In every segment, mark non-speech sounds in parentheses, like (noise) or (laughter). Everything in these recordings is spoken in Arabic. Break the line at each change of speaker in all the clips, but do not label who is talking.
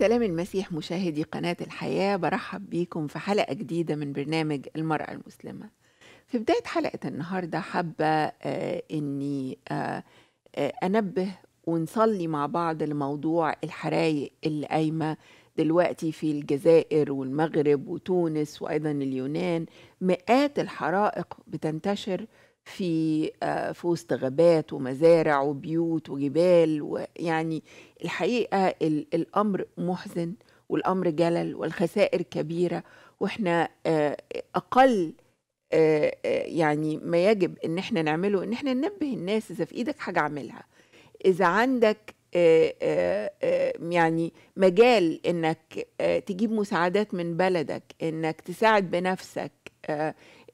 سلام المسيح مشاهدي قناة الحياة برحب بيكم في حلقة جديدة من برنامج المرأة المسلمة في بداية حلقة النهاردة حابة آه، أني آه، آه، أنبه ونصلي مع بعض لموضوع الحرايق اللي قايمة دلوقتي في الجزائر والمغرب وتونس وأيضا اليونان مئات الحرائق بتنتشر في آه، في وسط غابات ومزارع وبيوت وجبال ويعني الحقيقه الامر محزن والامر جلل والخسائر كبيره واحنا آه، اقل آه، يعني ما يجب ان احنا نعمله ان احنا ننبه الناس اذا في ايدك حاجه اعملها اذا عندك يعني مجال انك تجيب مساعدات من بلدك انك تساعد بنفسك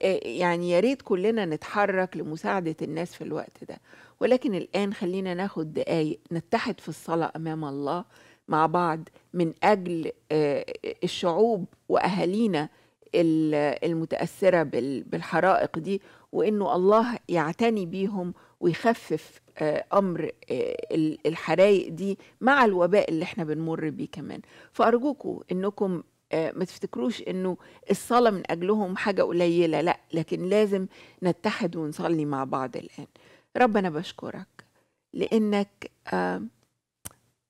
آه، يعني يا ريت كلنا نتحرك لمساعدة الناس في الوقت ده ولكن الآن خلينا ناخد دقايق نتحد في الصلاة أمام الله مع بعض من أجل آه، الشعوب وأهالينا المتأثرة بالحرائق دي وإنه الله يعتني بيهم ويخفف آه، امر الحرايق دي مع الوباء اللي احنا بنمر بيه كمان فارجوكم انكم آه، ما تفتكروش انه الصلاه من اجلهم حاجه قليله لا لكن لازم نتحد ونصلي مع بعض الان ربنا بشكرك لانك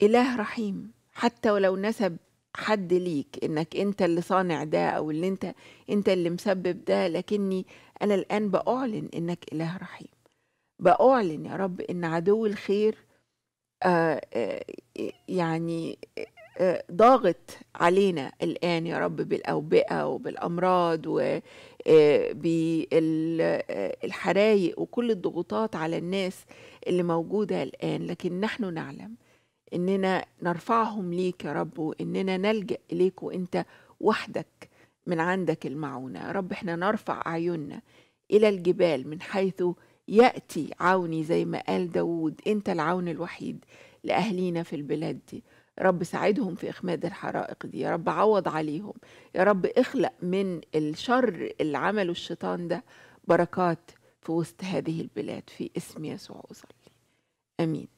اله رحيم حتى ولو نسب حد ليك انك انت اللي صانع ده او اللي انت انت اللي مسبب ده لكني انا الان باعلن انك اله رحيم باعلن يا رب ان عدو الخير آآ آه، آآ آه، يعني ضاغط علينا الآن يا رب بالأوبئة وبالأمراض وبالحرايق آه، آه، وكل الضغوطات على الناس اللي موجودة الآن لكن نحن نعلم إننا نرفعهم ليك يا رب وإننا نلجأ إليك وإنت وحدك من عندك المعونة يا رب إحنا نرفع أعيننا إلى الجبال من حيث يأتي عوني زي ما قال داود أنت العون الوحيد لأهلينا في البلاد دي رب ساعدهم في إخماد الحرائق دي يا رب عوض عليهم يا رب اخلق من الشر اللي عمله الشيطان ده بركات في وسط هذه البلاد في اسم يسوع أصلي أمين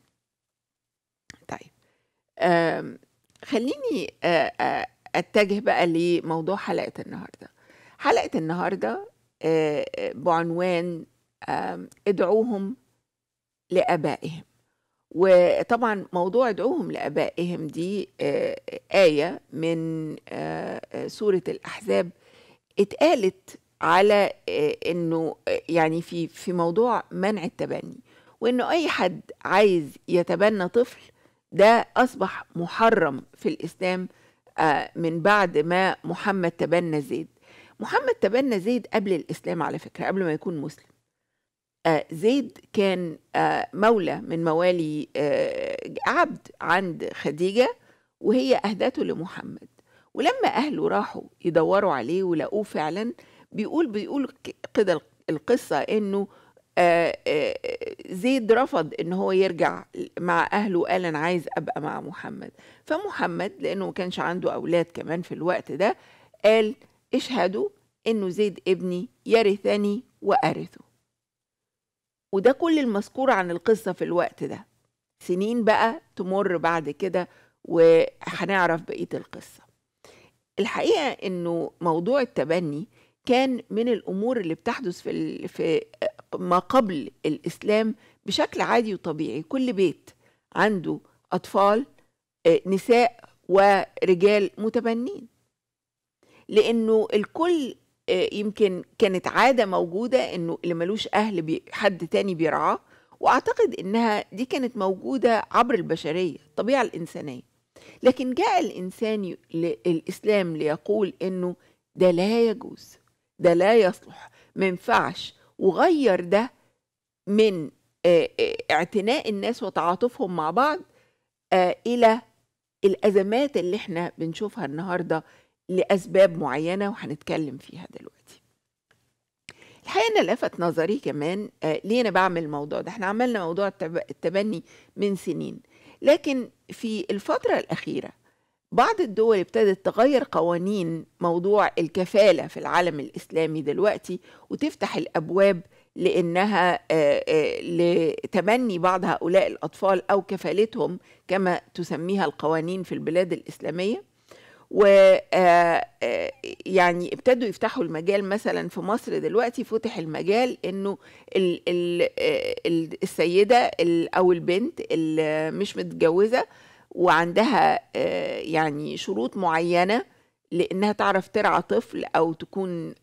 طيب خليني أتجه بقى لموضوع حلقة النهاردة حلقة النهاردة بعنوان ادعوهم لآبائهم وطبعا موضوع ادعوهم لابائهم دي آه، ايه من آه، آه، سوره الاحزاب اتقالت على انه يعني في في موضوع منع التبني وانه اي حد عايز يتبنى طفل ده اصبح محرم في الاسلام من بعد ما محمد تبنى زيد محمد تبنى زيد قبل الاسلام على فكره قبل ما يكون مسلم آه، زيد كان آه، مولى من موالي آه، عبد عند خديجة وهي أهدته لمحمد ولما أهله راحوا يدوروا عليه ولقوه فعلا بيقول بيقول كده القصة إنه زيد رفض إن هو يرجع مع أهله قال أنا عايز أبقى مع محمد فمحمد لأنه ما كانش عنده أولاد كمان في الوقت ده قال اشهدوا إنه زيد ابني يرثني وأرثه وده كل المذكور عن القصة في الوقت ده سنين بقى تمر بعد كده وهنعرف بقية القصة الحقيقة إنه موضوع التبني كان من الأمور اللي بتحدث في, في ما قبل الإسلام بشكل عادي وطبيعي كل بيت عنده أطفال آه، نساء ورجال متبنين لأنه الكل يمكن كانت عاده موجوده انه اللي ملوش اهل حد تاني بيرعاه واعتقد انها دي كانت موجوده عبر البشريه الطبيعه الانسانيه لكن جاء الانسان الاسلام ليقول انه ده لا يجوز ده لا يصلح ما ينفعش وغير ده من اعتناء الناس وتعاطفهم مع بعض الى الازمات اللي احنا بنشوفها النهارده لأسباب معينة وهنتكلم فيها دلوقتي الحقيقة أنا لفت نظري كمان آه ليه أنا بعمل الموضوع ده احنا عملنا موضوع التبني من سنين لكن في الفترة الأخيرة بعض الدول ابتدت تغير قوانين موضوع الكفالة في العالم الإسلامي دلوقتي وتفتح الأبواب لأنها آه، آه، لتبني بعض هؤلاء الأطفال أو كفالتهم كما تسميها القوانين في البلاد الإسلامية و آه، آه، يعني ابتدوا يفتحوا المجال مثلا في مصر دلوقتي فتح المجال انه آه، السيده او البنت اللي مش متجوزه وعندها يعني شروط معينه لانها تعرف ترعى طفل او تكون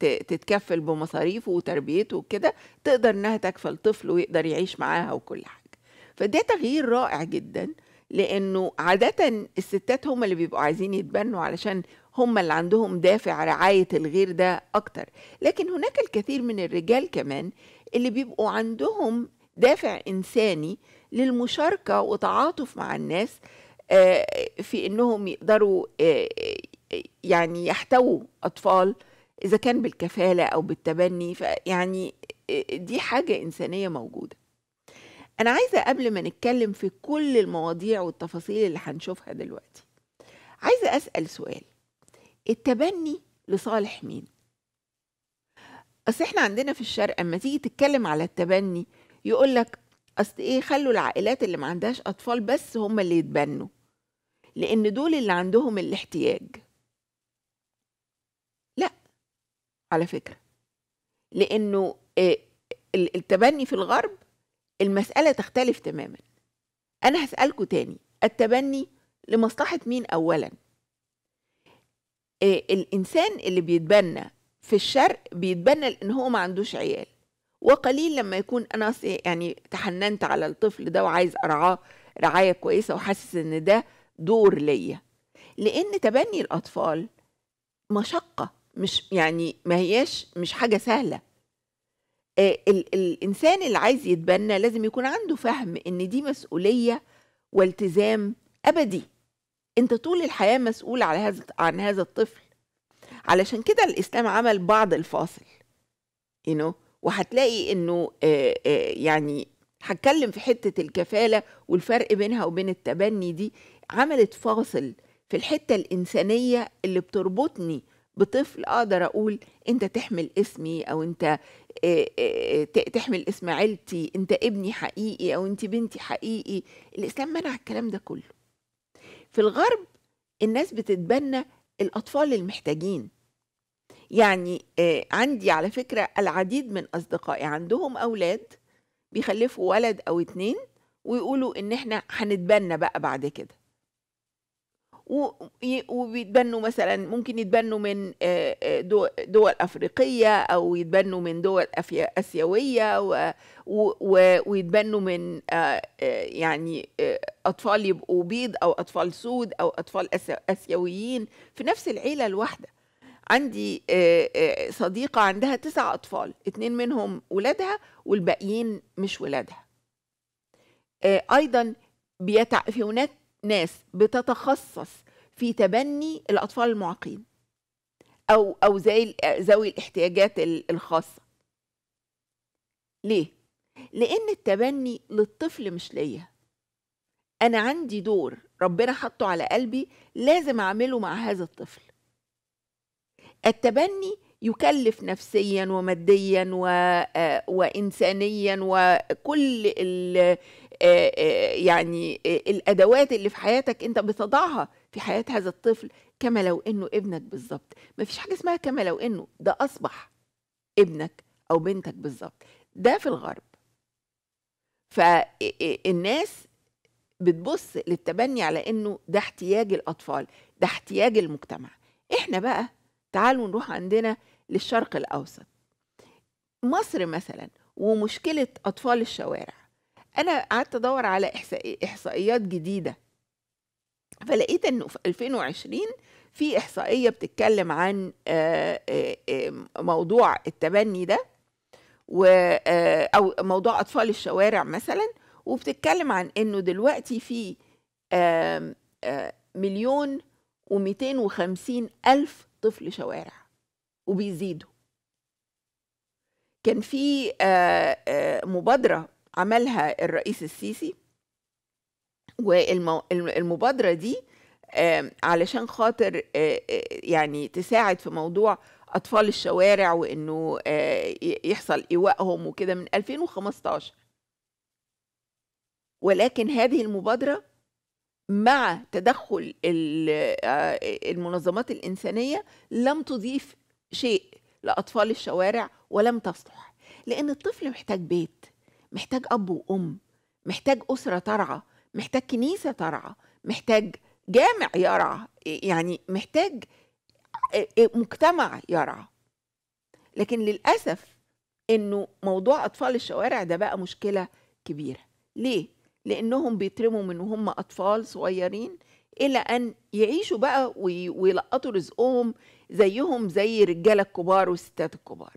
تتكفل بمصاريفه وتربيته وكده تقدر انها تكفل طفل ويقدر يعيش معاها وكل حاجه فده تغيير رائع جدا لانه عاده الستات هم اللي بيبقوا عايزين يتبنوا علشان هم اللي عندهم دافع رعايه الغير ده اكتر لكن هناك الكثير من الرجال كمان اللي بيبقوا عندهم دافع انساني للمشاركه وتعاطف مع الناس آه، في انهم يقدروا آه، آه، يعني يحتووا اطفال اذا كان بالكفاله او بالتبني فيعني دي حاجه انسانيه موجوده أنا عايزة قبل ما نتكلم في كل المواضيع والتفاصيل اللي هنشوفها دلوقتي عايزة أسأل سؤال التبني لصالح مين؟ أصل إحنا عندنا في الشرق أما تيجي تتكلم على التبني يقول لك أصل إيه خلوا العائلات اللي ما عندهاش أطفال بس هم اللي يتبنوا لأن دول اللي عندهم الاحتياج لا على فكرة لأنه آه، التبني في الغرب المسألة تختلف تماما أنا هسألكوا تاني التبني لمصلحة مين أولا آه، الإنسان اللي بيتبنى في الشرق بيتبنى لأن هو ما عندوش عيال وقليل لما يكون أنا يعني تحننت على الطفل ده وعايز أرعاه رعاية كويسة وحاسس إن ده دور ليا لأن تبني الأطفال مشقة مش يعني ما هياش مش حاجة سهلة آه، ال الانسان اللي عايز يتبنى لازم يكون عنده فهم ان دي مسؤوليه والتزام ابدي انت طول الحياه مسؤول على هذا عن هذا الطفل علشان كده الاسلام عمل بعض الفاصل you know وهتلاقي انه آه، آه، يعني هتكلم في حته الكفاله والفرق بينها وبين التبني دي عملت فاصل في الحته الانسانيه اللي بتربطني بطفل اقدر اقول انت تحمل اسمي او انت آه، آه، تحمل اسم عيلتي انت ابني حقيقي او انت بنتي حقيقي الاسلام منع الكلام ده كله في الغرب الناس بتتبنى الاطفال المحتاجين يعني آه، عندي على فكره العديد من اصدقائي عندهم اولاد بيخلفوا ولد او اتنين ويقولوا ان احنا هنتبنى بقى بعد كده وبيتبنوا مثلا ممكن يتبنوا من آه، آه، دول أفريقية أو يتبنوا من دول آسيوية ويتبنوا من آه، يعني أطفال يبقوا بيض أو أطفال سود أو أطفال آسيويين في نفس العيلة الواحدة عندي صديقة عندها تسع أطفال اتنين منهم ولادها والباقيين مش ولادها أيضا في هناك ناس بتتخصص في تبني الأطفال المعاقين أو أو زي ذوي الاحتياجات الخاصة ليه؟ لأن التبني للطفل مش ليا أنا عندي دور ربنا حطه على قلبي لازم أعمله مع هذا الطفل التبني يكلف نفسيا وماديا و... آه، وإنسانيا وكل ال... آه، آه، يعني آه، الادوات اللي في حياتك انت بتضعها في حياه هذا الطفل كما لو انه ابنك بالظبط ما فيش حاجه اسمها كما لو انه ده اصبح ابنك او بنتك بالظبط ده في الغرب فالناس بتبص للتبني على انه ده احتياج الاطفال ده احتياج المجتمع احنا بقى تعالوا نروح عندنا للشرق الاوسط مصر مثلا ومشكله اطفال الشوارع انا قعدت ادور على احصائيات جديده فلقيت انه في 2020 في احصائيه بتتكلم عن آه، آه، موضوع التبني ده و آه، او موضوع اطفال الشوارع مثلا وبتتكلم عن انه دلوقتي في مليون و250 الف طفل شوارع وبيزيدوا كان في مبادره عملها الرئيس السيسي والمبادرة دي علشان خاطر يعني تساعد في موضوع أطفال الشوارع وإنه يحصل ايواءهم وكده من 2015 ولكن هذه المبادرة مع تدخل المنظمات الإنسانية لم تضيف شيء لأطفال الشوارع ولم تصلح لأن الطفل محتاج بيت محتاج اب وام محتاج اسره ترعى محتاج كنيسه ترعى محتاج جامع يرعى يعني محتاج مجتمع يرعى لكن للاسف انه موضوع اطفال الشوارع ده بقى مشكله كبيره ليه لانهم بيترموا من وهم اطفال صغيرين الى ان يعيشوا بقى ويلقطوا رزقهم زيهم زي الرجاله الكبار والستات الكبار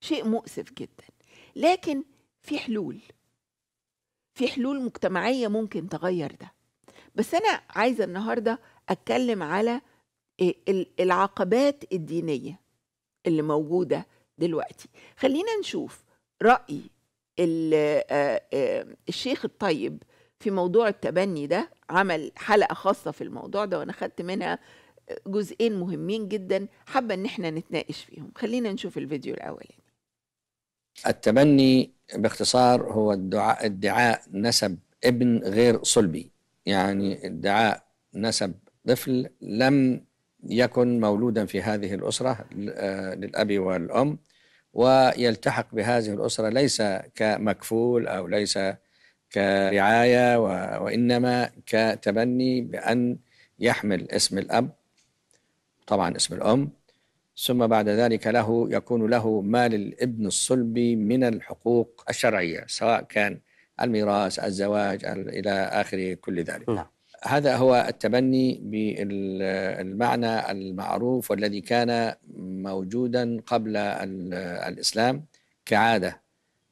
شيء مؤسف جدا لكن في حلول في حلول مجتمعية ممكن تغير ده بس أنا عايزة النهاردة أتكلم على العقبات الدينية اللي موجودة دلوقتي خلينا نشوف رأي الشيخ الطيب في موضوع التبني ده عمل حلقة خاصة في الموضوع ده وأنا خدت منها جزئين مهمين جدا حابة إن احنا نتناقش فيهم خلينا نشوف الفيديو الأولاني
التبني باختصار هو الدعاء ادعاء نسب ابن غير صلبي يعني ادعاء نسب طفل لم يكن مولودا في هذه الأسرة آه، للأب والأم ويلتحق بهذه الأسرة ليس كمكفول أو ليس كرعاية وإنما كتبني بأن يحمل اسم الأب طبعا اسم الأم ثم بعد ذلك له يكون له ما للابن الصلب من الحقوق الشرعية سواء كان الميراث الزواج إلى آخر كل ذلك نعم. هذا هو التبني بالمعنى المعروف والذي كان موجودا قبل الإسلام كعادة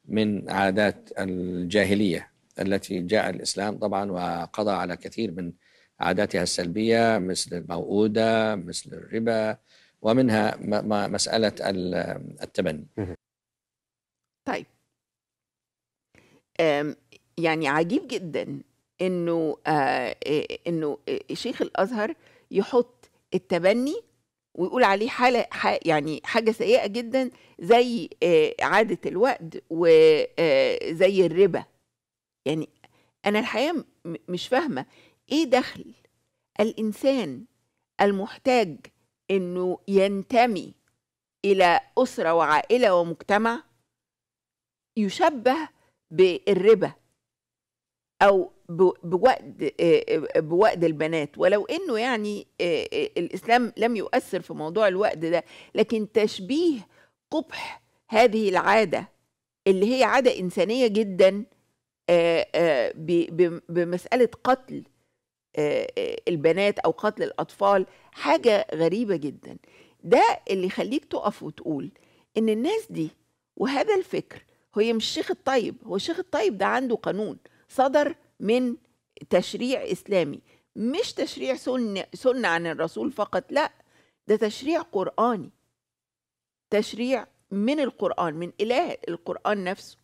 من عادات الجاهلية التي جاء الإسلام طبعا وقضى على كثير من عاداتها السلبية مثل الموءوده مثل الربا ومنها مسألة التبني طيب
يعني عجيب جدا انه انه شيخ الازهر يحط التبني ويقول عليه حاله يعني حاجه سيئه جدا زي عاده الوقت وزي الربا يعني انا الحقيقه مش فاهمه ايه دخل الانسان المحتاج انه ينتمي الى اسره وعائله ومجتمع يشبه بالربا او بوأد بوأد آه، البنات ولو انه يعني آه، آه، الاسلام لم يؤثر في موضوع الوأد ده لكن تشبيه قبح هذه العاده اللي هي عاده انسانيه جدا بمساله قتل آه، آه، البنات او قتل الاطفال حاجه غريبه جدا ده اللي يخليك تقف وتقول ان الناس دي وهذا الفكر هي مش الشيخ الطيب هو الشيخ الطيب ده عنده قانون صدر من تشريع اسلامي مش تشريع سنة, سنة عن الرسول فقط لا ده تشريع قرآني تشريع من القرآن من إله القرآن نفسه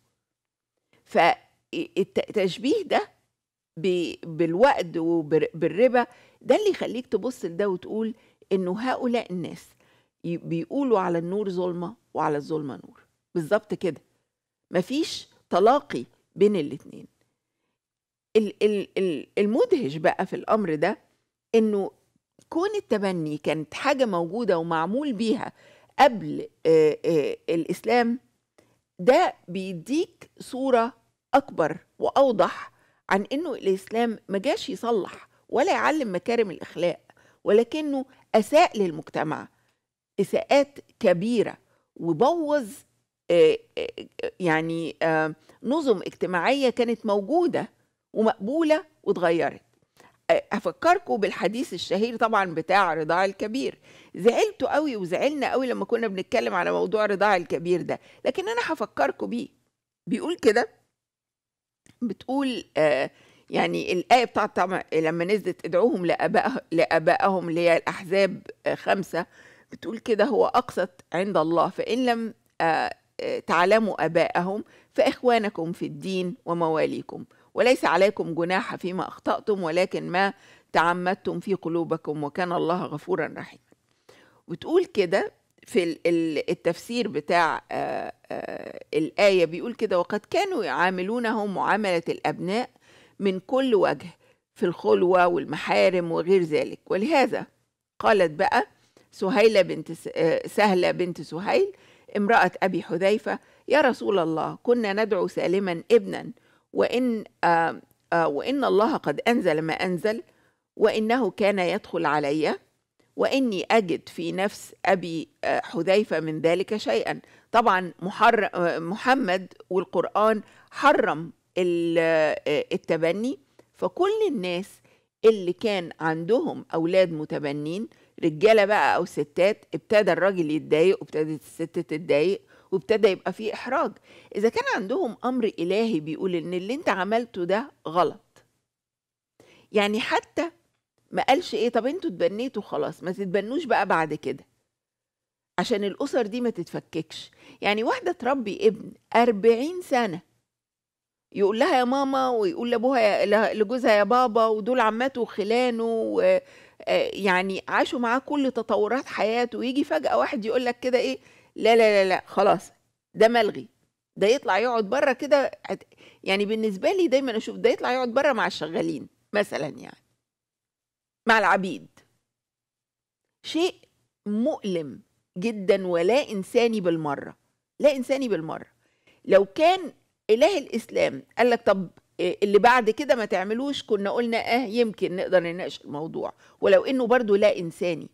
فالتشبيه ده بالوقت وبالربا ده اللي يخليك تبص لده وتقول انه هؤلاء الناس بيقولوا على النور ظلمه وعلى الظلمه نور بالظبط كده مفيش تلاقي بين الاتنين المدهش بقى في الامر ده انه كون التبني كانت حاجه موجوده ومعمول بيها قبل الاسلام ده بيديك صوره اكبر واوضح عن انه الاسلام ما جاش يصلح ولا يعلم مكارم الاخلاق ولكنه اساء للمجتمع اساءات كبيره وبوظ آه، آه، يعني آه، نظم اجتماعيه كانت موجوده ومقبوله واتغيرت افكركم بالحديث الشهير طبعا بتاع رضاع الكبير زعلتوا قوي وزعلنا قوي لما كنا بنتكلم على موضوع رضاع الكبير ده لكن انا هفكركم بيه بيقول كده بتقول آه يعني الآية بتاعت طبعا لما نزلت ادعوهم لآبائهم لآبائهم اللي هي الأحزاب آه، خمسة بتقول كده هو أقصد عند الله فإن لم آه، آه، تعلموا آبائهم فإخوانكم في الدين ومواليكم وليس عليكم جناح فيما أخطأتم ولكن ما تعمدتم في قلوبكم وكان الله غفورا رحيما وتقول كده في التفسير بتاع آه، الآية بيقول كده وقد كانوا يعاملونهم معاملة الأبناء من كل وجه في الخلوة والمحارم وغير ذلك ولهذا قالت بقى سهيلة بنت آه، سهلة بنت سهيل امرأة أبي حذيفة يا رسول الله كنا ندعو سالما ابنا وإن آه، وإن الله قد أنزل ما أنزل وإنه كان يدخل علي وإني أجد في نفس أبي حذيفة من ذلك شيئا طبعا محمد والقرآن حرم التبني فكل الناس اللي كان عندهم أولاد متبنين رجالة بقى أو ستات ابتدى الراجل يتضايق وابتدت الست تتضايق وابتدى يبقى في إحراج إذا كان عندهم أمر إلهي بيقول إن اللي أنت عملته ده غلط يعني حتى ما قالش إيه طب أنتوا اتبنيتوا خلاص ما تتبنوش بقى بعد كده عشان الأسر دي ما تتفككش يعني واحدة تربي ابن أربعين سنة يقول لها يا ماما ويقول لابوها لجوزها يا بابا ودول عماته وخلانه و... آه، يعني عاشوا معاه كل تطورات حياته ويجي فجأة واحد يقول لك كده إيه لا لا لا لا خلاص ده ملغي ده يطلع يقعد بره كده يعني بالنسبة لي دايما أشوف ده يطلع يقعد بره مع الشغالين مثلا يعني مع العبيد شيء مؤلم جدا ولا انساني بالمره لا انساني بالمره لو كان اله الاسلام قال لك طب آه، اللي بعد كده ما تعملوش كنا قلنا اه يمكن نقدر نناقش الموضوع ولو انه برضه لا انساني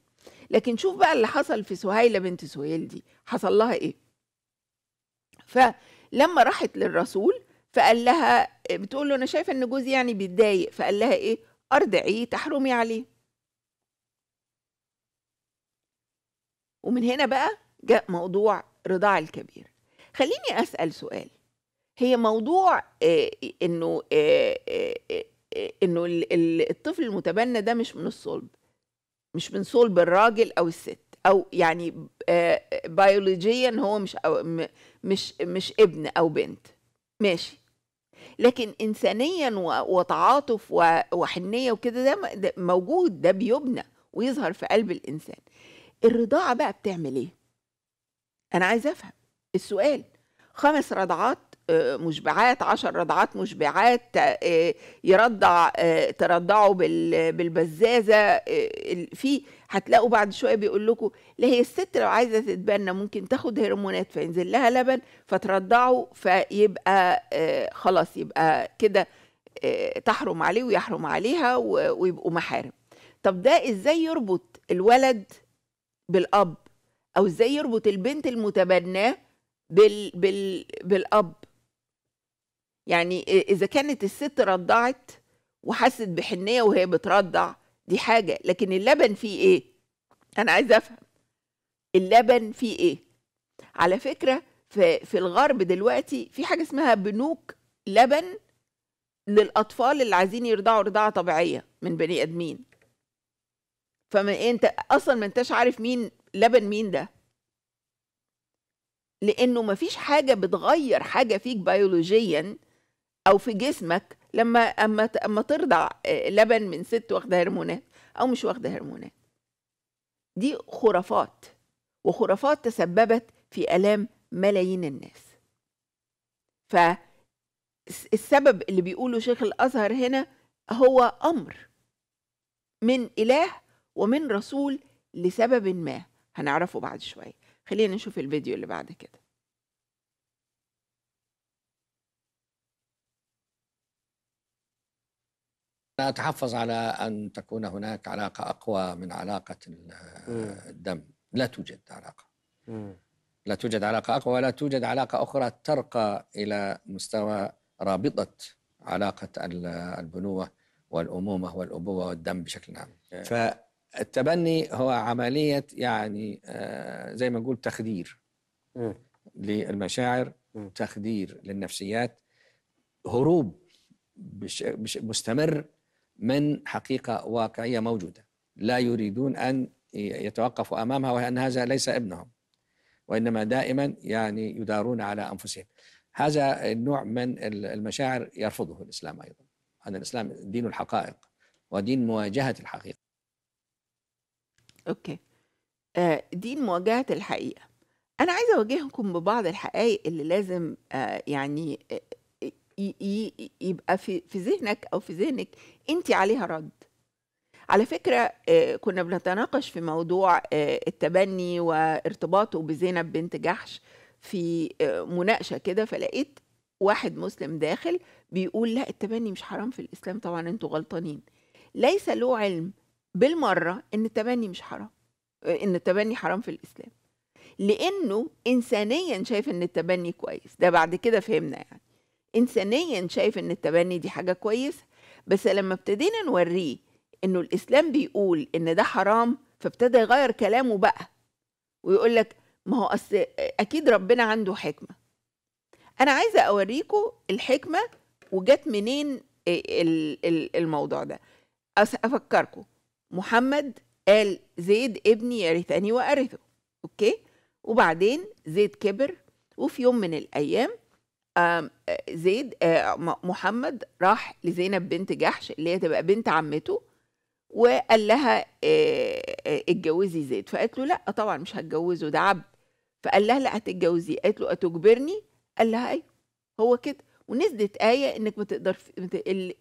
لكن شوف بقى اللي حصل في سهيله بنت سهيل دي حصل لها ايه فلما راحت للرسول فقال لها آه، بتقول له انا شايفه ان جوزي يعني بيتضايق فقال لها ايه ارضعيه تحرمي عليه ومن هنا بقى جاء موضوع رضاع الكبير خليني أسأل سؤال هي موضوع آه، إنه آه، آه، إنه الطفل المتبنى ده مش من الصلب مش من صلب الراجل أو الست أو يعني بيولوجيا هو مش أو مش مش ابن أو بنت ماشي لكن انسانيا وتعاطف وحنيه وكده ده موجود ده بيبنى ويظهر في قلب الانسان الرضاعة بقى بتعمل إيه؟ أنا عايز أفهم السؤال خمس رضعات آه، مشبعات عشر رضعات مشبعات آه، يرضع آه، ترضعوا بالبزازة في هتلاقوا بعد شوية بيقول لكم لا هي الست لو عايزة تتبنى ممكن تاخد هرمونات فينزل لها لبن فترضعه فيبقى خلاص يبقى كده تحرم عليه ويحرم عليها ويبقوا محارم طب ده ازاي يربط الولد بالاب او ازاي يربط البنت المتبناه بال... بال... بالاب يعني اذا كانت الست رضعت وحست بحنيه وهي بترضع دي حاجه لكن اللبن فيه ايه انا عايزه افهم اللبن فيه ايه على فكره في, في الغرب دلوقتي في حاجه اسمها بنوك لبن للاطفال اللي عايزين يرضعوا رضاعه طبيعيه من بني ادمين فما انت اصلا ما انتش عارف مين لبن مين ده لانه ما فيش حاجه بتغير حاجه فيك بيولوجيا او في جسمك لما اما اما ترضع آه، لبن من ست واخده هرمونات او مش واخده هرمونات دي خرافات وخرافات تسببت في الام ملايين الناس ف السبب اللي بيقوله شيخ الازهر هنا هو امر من اله ومن رسول لسبب ما هنعرفه بعد شوية خلينا نشوف الفيديو اللي
بعد كده أنا أتحفظ على أن تكون هناك علاقة أقوى من علاقة الدم لا توجد علاقة لا توجد علاقة أقوى ولا توجد علاقة أخرى ترقى إلى مستوى رابطة علاقة البنوة والأمومة والأبوة والدم بشكل عام ف... التبني هو عملية يعني آه، زي ما نقول تخدير للمشاعر تخدير للنفسيات هروب بش بش مستمر من حقيقة واقعية موجودة لا يريدون أن يتوقفوا أمامها وهي أن هذا ليس ابنهم وإنما دائما يعني يدارون على أنفسهم هذا النوع من المشاعر يرفضه الإسلام أيضا أن الإسلام دين الحقائق ودين مواجهة الحقيقة أوكي آه دي مواجهة الحقيقة أنا عايزة
أواجهكم ببعض الحقائق اللي لازم آه يعني آه, آه، يبقى في في ذهنك أو في ذهنك أنت عليها رد على فكرة آه، كنا بنتناقش في موضوع آه، التبني وارتباطه بزينب بنت جحش في مناقشة كده فلقيت واحد مسلم داخل بيقول لا التبني مش حرام في الإسلام طبعا أنتوا غلطانين ليس له علم بالمرة إن التبني مش حرام آه، إن التبني حرام في الإسلام لأنه إنسانيا شايف إن التبني كويس ده بعد كده فهمنا يعني إنسانيا شايف إن التبني دي حاجة كويسة بس لما ابتدينا نوريه إنه الإسلام بيقول إن ده حرام فابتدى يغير كلامه بقى ويقول لك ما هو أصل أكيد ربنا عنده حكمة أنا عايزة أوريكم الحكمة وجت منين الموضوع ده أفكركم محمد قال زيد ابني يرثني وأرثه أوكي وبعدين زيد كبر وفي يوم من الأيام زيد محمد راح لزينب بنت جحش اللي هي تبقى بنت عمته وقال لها اتجوزي زيد فقالت له لا طبعا مش هتجوزه ده عبد فقال لها لا هتتجوزي قالت له اتجبرني قال لها ايوه هو كده ونزلت آية إنك ما تقدر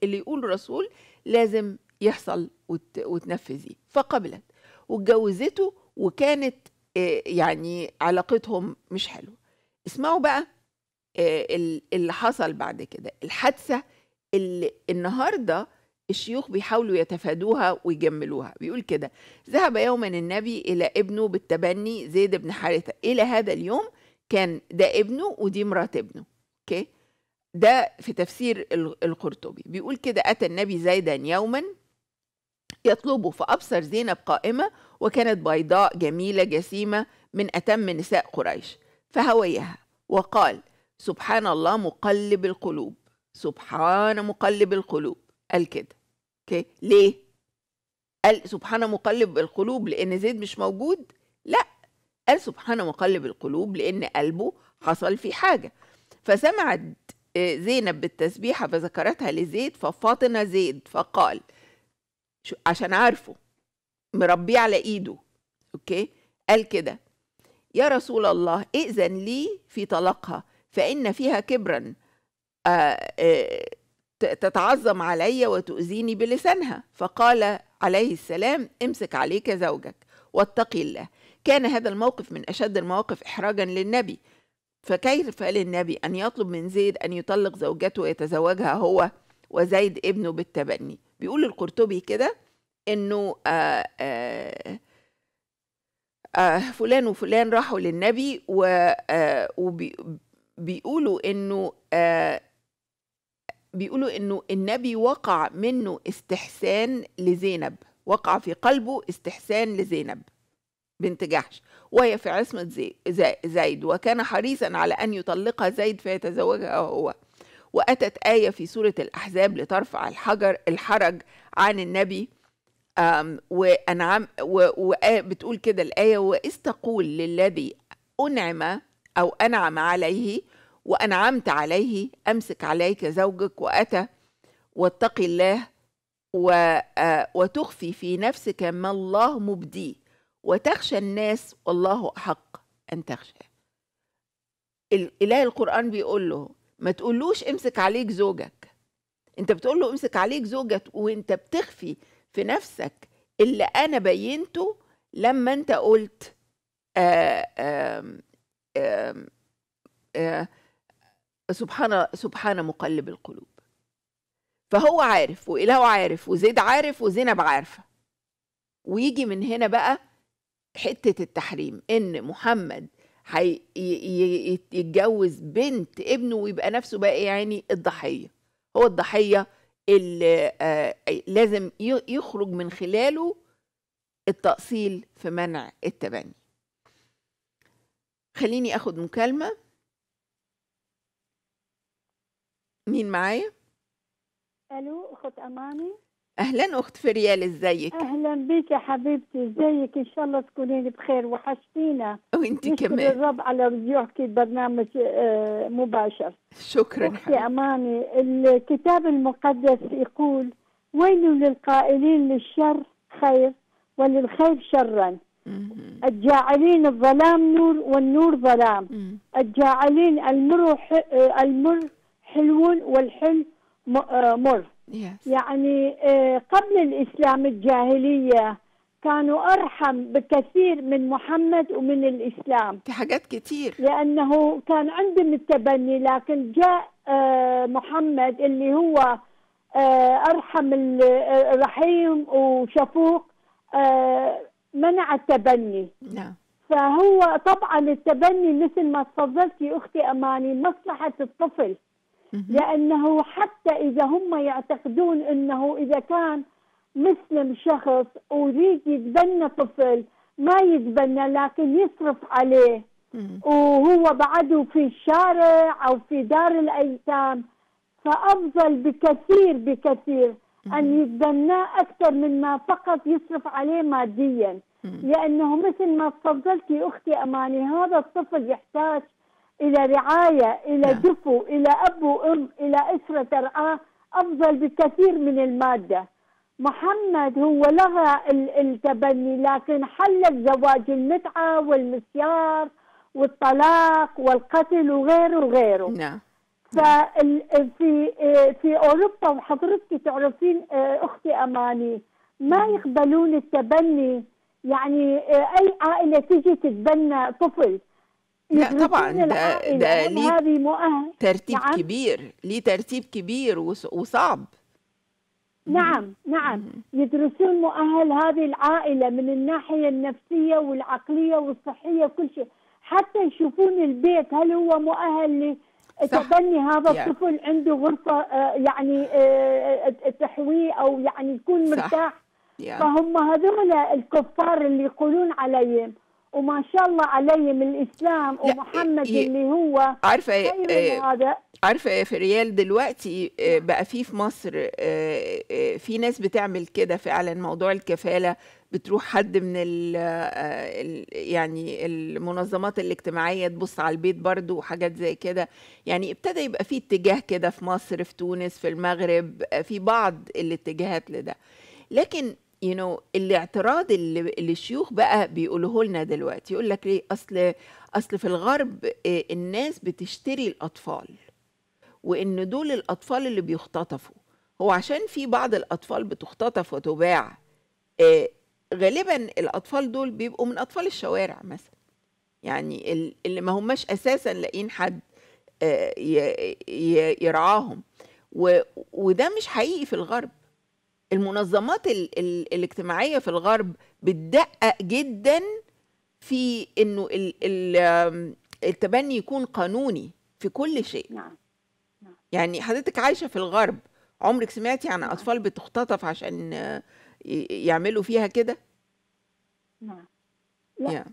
اللي يقول رسول لازم يحصل وت... وتنفذيه فقبلت واتجوزته وكانت آه، يعني علاقتهم مش حلوه اسمعوا بقى آه، اللي حصل بعد كده الحادثه اللي النهارده الشيوخ بيحاولوا يتفادوها ويجملوها بيقول كده ذهب يوما النبي إلى ابنه بالتبني زيد بن حارثة إلى هذا اليوم كان ده ابنه ودي مرات ابنه اوكي ده في تفسير القرطبي بيقول كده أتى النبي زيدا يوما يطلبه فأبصر زينب قائمة وكانت بيضاء جميلة جسيمة من أتم نساء قريش فهويها وقال سبحان الله مقلب القلوب سبحان مقلب القلوب قال كده اوكي ليه قال سبحان مقلب القلوب لان زيد مش موجود لا قال سبحان مقلب القلوب لان قلبه حصل فيه حاجه فسمعت آه، زينب بالتسبيحه فذكرتها لزيد ففاطن زيد فقال عشان عارفه مربيه على ايده اوكي قال كده يا رسول الله ائذن لي في طلاقها فان فيها كبرا آه، آه، تتعظم علي وتؤذيني بلسانها فقال عليه السلام امسك عليك زوجك واتقي الله كان هذا الموقف من اشد المواقف احراجا للنبي فكيف للنبي ان يطلب من زيد ان يطلق زوجته ويتزوجها هو وزيد ابنه بالتبني بيقول القرطبي كده انه آآ آه، آآ آه، آآ آه، فلان وفلان راحوا للنبي وبيقولوا انه بيقولوا انه النبي وقع منه استحسان لزينب وقع في قلبه استحسان لزينب بنت جحش وهي في عصمة زيد وكان حريصا على أن يطلقها زيد فيتزوجها هو وأتت آية في سورة الأحزاب لترفع الحجر الحرج عن النبي وأنعم وبتقول آية كده الآية وإذ تقول للذي أنعم أو أنعم عليه وأنعمت عليه أمسك عليك زوجك وأتى واتق الله آه، وتخفي في نفسك ما الله مبديه وتخشى الناس والله أحق أن تخشى الاله القرآن بيقول له ما تقولوش امسك عليك زوجك انت بتقول له امسك عليك زوجك وانت بتخفي في نفسك اللي انا بينته لما انت قلت آآ آه، آآ آآ آآ آه، سبحان سبحان مقلب القلوب فهو عارف وإله عارف وزيد عارف وزينب عارفة ويجي من هنا بقى حتة التحريم إن محمد هيتجوز بنت ابنه ويبقى نفسه بقى إيه يعني الضحيه هو الضحيه اللي آه، لازم يخرج من خلاله التأصيل في منع التبني خليني اخد مكالمة مين معايا؟
الو اخت اماني
اهلا اخت فريال ازيك
اهلا بيك يا حبيبتي ازيك ان شاء الله تكونين بخير وحشتينا وانت كمان الرب على رجوعك البرنامج آه، مباشر شكرا اختي اماني الكتاب المقدس يقول ويل للقائلين للشر خير وللخير شرا الجاعلين الظلام نور والنور ظلام الجاعلين آه، المر المر حلو والحل آه، مر يعني آه، قبل الإسلام الجاهلية كانوا أرحم بكثير من محمد ومن الإسلام في حاجات كتير لأنه كان عندهم التبني لكن جاء آه، محمد اللي هو آه، أرحم الرحيم وشفوق منع التبني نعم فهو طبعا التبني مثل ما تفضلتي أختي أماني مصلحة الطفل لانه حتى اذا هم يعتقدون انه اذا كان مسلم شخص ويريد يتبنى طفل ما يتبنى لكن يصرف عليه وهو بعده في الشارع او في دار الايتام فافضل بكثير بكثير ان يتبناه اكثر مما فقط يصرف عليه ماديا لانه مثل ما تفضلتي اختي اماني هذا الطفل يحتاج الى رعايه الى نعم. دفو الى اب وام الى اسره ترعاه افضل بكثير من الماده محمد هو لغى التبني لكن حل الزواج المتعه والمسيار والطلاق والقتل وغيره وغيره نعم ففي في اوروبا وحضرتك تعرفين آه، اختي اماني ما نعم. يقبلون التبني يعني آه، اي عائله تيجي تتبنى طفل لا
طبعا ده, ده ليه ترتيب نعم. كبير ليه ترتيب كبير
وصعب نعم نعم يدرسون مؤهل هذه العائله من الناحيه النفسيه والعقليه والصحيه وكل شيء حتى يشوفون البيت هل هو مؤهل لتبني هذا الطفل يعني. عنده غرفه آه، يعني آه، آه، تحويه او يعني يكون مرتاح يعني. فهم هذول الكفار اللي يقولون عليهم وما شاء الله عليهم الاسلام ومحمد ي... اللي هو عارفه آه، هذا
عارفه يا فريال دلوقتي آه، بقى في في مصر آه، في ناس بتعمل كده فعلا موضوع الكفاله بتروح حد من ال يعني المنظمات الاجتماعيه تبص على البيت برضو وحاجات زي كده يعني ابتدى يبقى في اتجاه كده في مصر في تونس في المغرب في بعض الاتجاهات لده لكن يو you نو know, الاعتراض اللي الشيوخ بقى بيقولوه لنا دلوقتي يقول لك ليه اصل اصل في الغرب آه، الناس بتشتري الاطفال وان دول الاطفال اللي بيختطفوا هو عشان في بعض الاطفال بتختطف وتباع آه، غالبا الاطفال دول بيبقوا من اطفال الشوارع مثلا يعني اللي ما هماش اساسا لاقيين حد آه، يرعاهم وده مش حقيقي في الغرب المنظمات ال ال الاجتماعيه في الغرب بتدقق جدا في انه ال ال التبني يكون قانوني في كل شيء نعم. نعم. يعني حضرتك عايشه في الغرب عمرك سمعتي عن نعم. اطفال بتختطف عشان يعملوا فيها كده نعم لا yeah.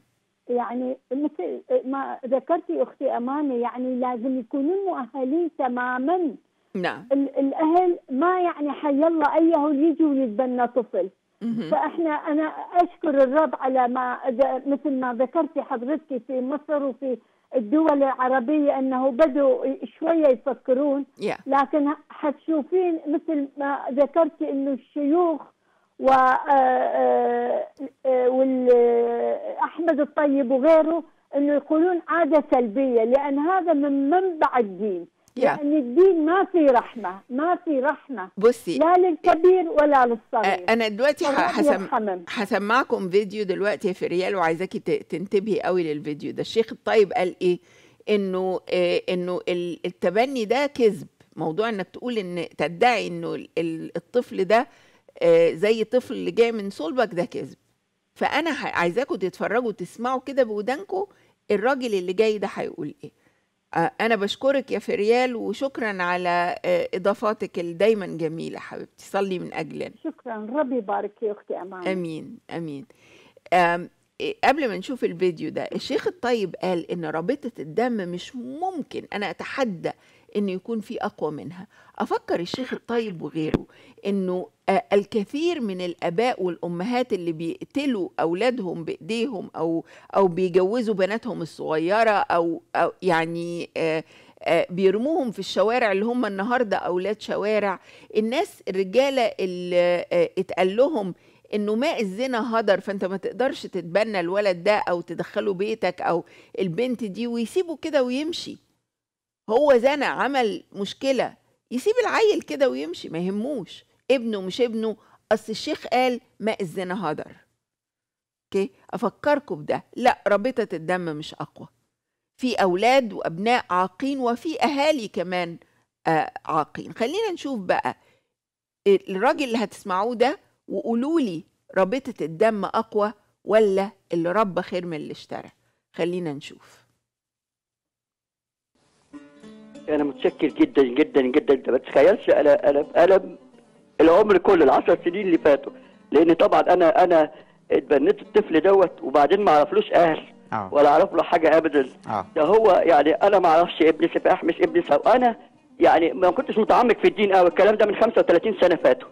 يعني مثل ما ذكرتي اختي امانه يعني لازم يكونوا مؤهلين تماما نعم الاهل ما يعني حي الله ايه يجي ويتبنى طفل فاحنا انا اشكر الرب على ما مثل ما ذكرتي حضرتك في مصر وفي الدول العربية أنه بدوا شوية يفكرون yeah. لكن حتشوفين مثل ما ذكرتي أنه الشيوخ و آه، آه، آه، أحمد الطيب وغيره أنه يقولون عادة سلبية لأن هذا من منبع الدين yeah. لأن الدين ما في رحمة ما في رحمة
بصي لا
للكبير
ولا للصغير أنا دلوقتي حسم حسمعكم فيديو دلوقتي في ريال وعايزاكي تنتبهي قوي للفيديو ده الشيخ الطيب قال إيه إنه إيه إنه التبني ده كذب موضوع إنك تقول إن تدعي إنه الطفل ده آه، زي طفل اللي جاي من صلبك ده كذب فأنا عايزاكم تتفرجوا تسمعوا كده بودانكم الراجل اللي جاي ده هيقول إيه آه، أنا بشكرك يا فريال وشكرا على آه، إضافاتك دايما جميلة حبيبتي صلي من أجلنا
شكرا ربي يبارك يا أختي أمان
أمين أمين أم إيه، قبل ما نشوف الفيديو ده الشيخ الطيب قال إن رابطة الدم مش ممكن أنا أتحدى أن يكون في أقوى منها أفكر الشيخ الطيب وغيره أنه آه، الكثير من الآباء والأمهات اللي بيقتلوا أولادهم بإيديهم أو, أو بيجوزوا بناتهم الصغيرة أو, أو يعني آه، آه، بيرموهم في الشوارع اللي هم النهارده اولاد شوارع الناس الرجاله اللي اتقال لهم انه ماء الزنا هدر فانت ما تقدرش تتبنى الولد ده او تدخله بيتك او البنت دي ويسيبه كده ويمشي هو زنى عمل مشكله يسيب العيل كده ويمشي ما يهموش ابنه مش ابنه اصل الشيخ قال ما الزنا هدر اوكي افكركم بده لا رابطه الدم مش اقوى في اولاد وابناء عاقين وفي اهالي كمان آه عاقين خلينا نشوف بقى الراجل اللي هتسمعوه ده وقولوا لي رابطه الدم اقوى ولا اللي ربى خير من اللي اشترى خلينا نشوف
انا متشكر جدا جدا جدا ما تتخيلش انا انا انا العمر كله العشر سنين اللي فاتوا لان طبعا انا انا اتبنيت الطفل دوت وبعدين ما اعرفلوش اهل أوه. ولا اعرف له حاجه ابدا آه. ده هو يعني انا ما اعرفش ابن سفاح مش ابن سفاح وانا يعني ما كنتش متعمق في الدين قوي الكلام ده من 35 سنه فاتوا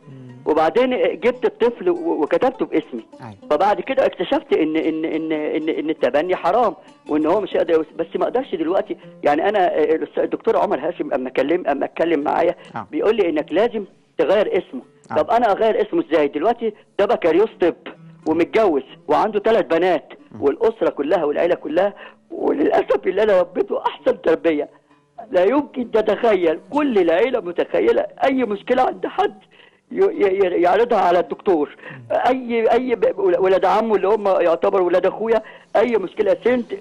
وبعدين جبت الطفل وكتبته باسمي أيوة. فبعد كده اكتشفت ان ان ان ان, إن التبني حرام وان هو مش قادر بس ما اقدرش دلوقتي يعني انا الدكتور عمر هاشم اما اتكلم اما اتكلم معايا آه. بيقول لي انك لازم تغير اسمه آه. طب انا اغير اسمه ازاي دلوقتي ده بكالوريوس طب ومتجوز وعنده ثلاث بنات والاسره كلها والعيله كلها وللاسف اللي انا ربيته احسن تربيه لا يمكن تتخيل كل العيله متخيله اي مشكله عند حد يعرضها على الدكتور اي اي ولاد عمه اللي هم يعتبر ولاد اخويا اي مشكله سنت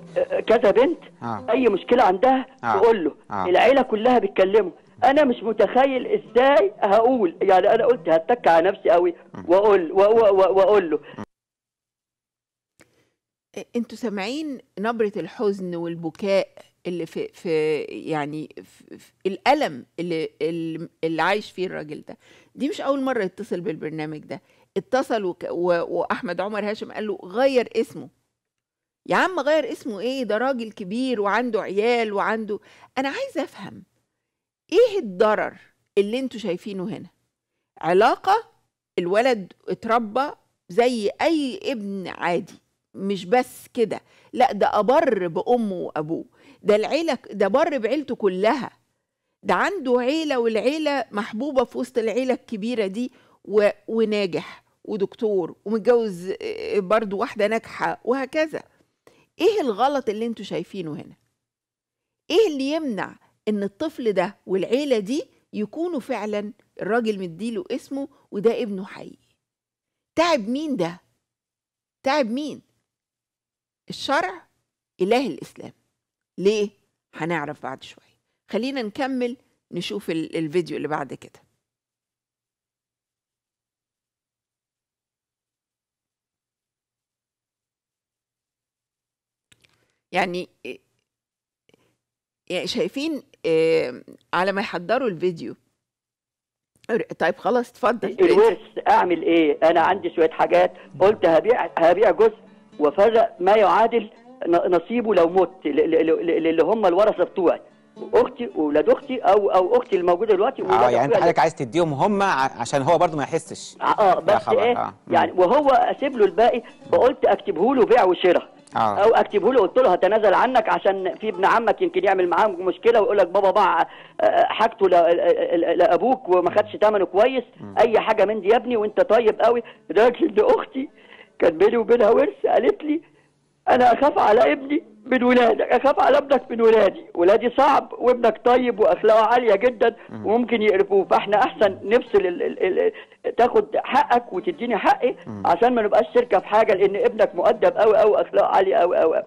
كذا بنت آه. اي مشكله عندها آه. تقول له آه. العيله كلها بتكلمه انا مش متخيل ازاي هقول يعني انا قلت هتك على نفسي قوي واقول واقول له
انتوا سامعين نبره الحزن والبكاء اللي في في يعني في الالم اللي اللي عايش فيه الراجل ده دي مش أول مرة يتصل بالبرنامج ده اتصل وك... و... وأحمد عمر هاشم قال له غير اسمه يا عم غير اسمه إيه ده راجل كبير وعنده عيال وعنده أنا عايزة أفهم إيه الضرر اللي أنتوا شايفينه هنا علاقة الولد اتربى زي أي ابن عادي مش بس كده لا ده أبر بأمه وأبوه ده العيلة ده بر بعيلته كلها ده عنده عيلة والعيلة محبوبة في وسط العيلة الكبيرة دي و... وناجح ودكتور ومتجوز آه، برضو واحدة ناجحة وهكذا ايه الغلط اللي انتوا شايفينه هنا ايه اللي يمنع ان الطفل ده والعيلة دي يكونوا فعلا الراجل مديله اسمه وده ابنه حقيقي تعب مين ده تعب مين الشرع اله الاسلام ليه هنعرف بعد شويه خلينا نكمل نشوف الفيديو اللي بعد كده يعني يعني شايفين آه، على ما يحضروا الفيديو
طيب خلاص اتفضل الورث اعمل ايه انا عندي شويه حاجات قلت هبيع هبيع جزء وفرق ما يعادل نصيبه لو مت اللي هم الورثه بتوعي اختي واولاد اختي او او اختي الموجوده دلوقتي اه يعني انت حضرتك
عايز تديهم هم عشان هو برضه ما يحسش اه, آه، بس ايه آه. يعني
وهو اسيب له الباقي فقلت اكتبه له بيع وشراء آه. او اكتبه له قلت له هتنازل عنك عشان في ابن عمك يمكن يعمل معاه مشكله ويقول لك بابا باع آه، آه، حاجته لابوك وما خدش ثمنه كويس م. اي حاجه من دي يا ابني وانت طيب قوي لدرجه ان اختي كان بيني وبينها ورث قالت لي انا اخاف على ابني من ولادك اخاف على ابنك من ولادي ولادي صعب وابنك طيب واخلاقه عاليه جدا وممكن يقرفوه فاحنا احسن نفصل ال ال ال تاخد حقك وتديني حقي عشان ما نبقاش شركه في حاجه لان ابنك مؤدب قوي قوي اخلاقه عاليه قوي قوي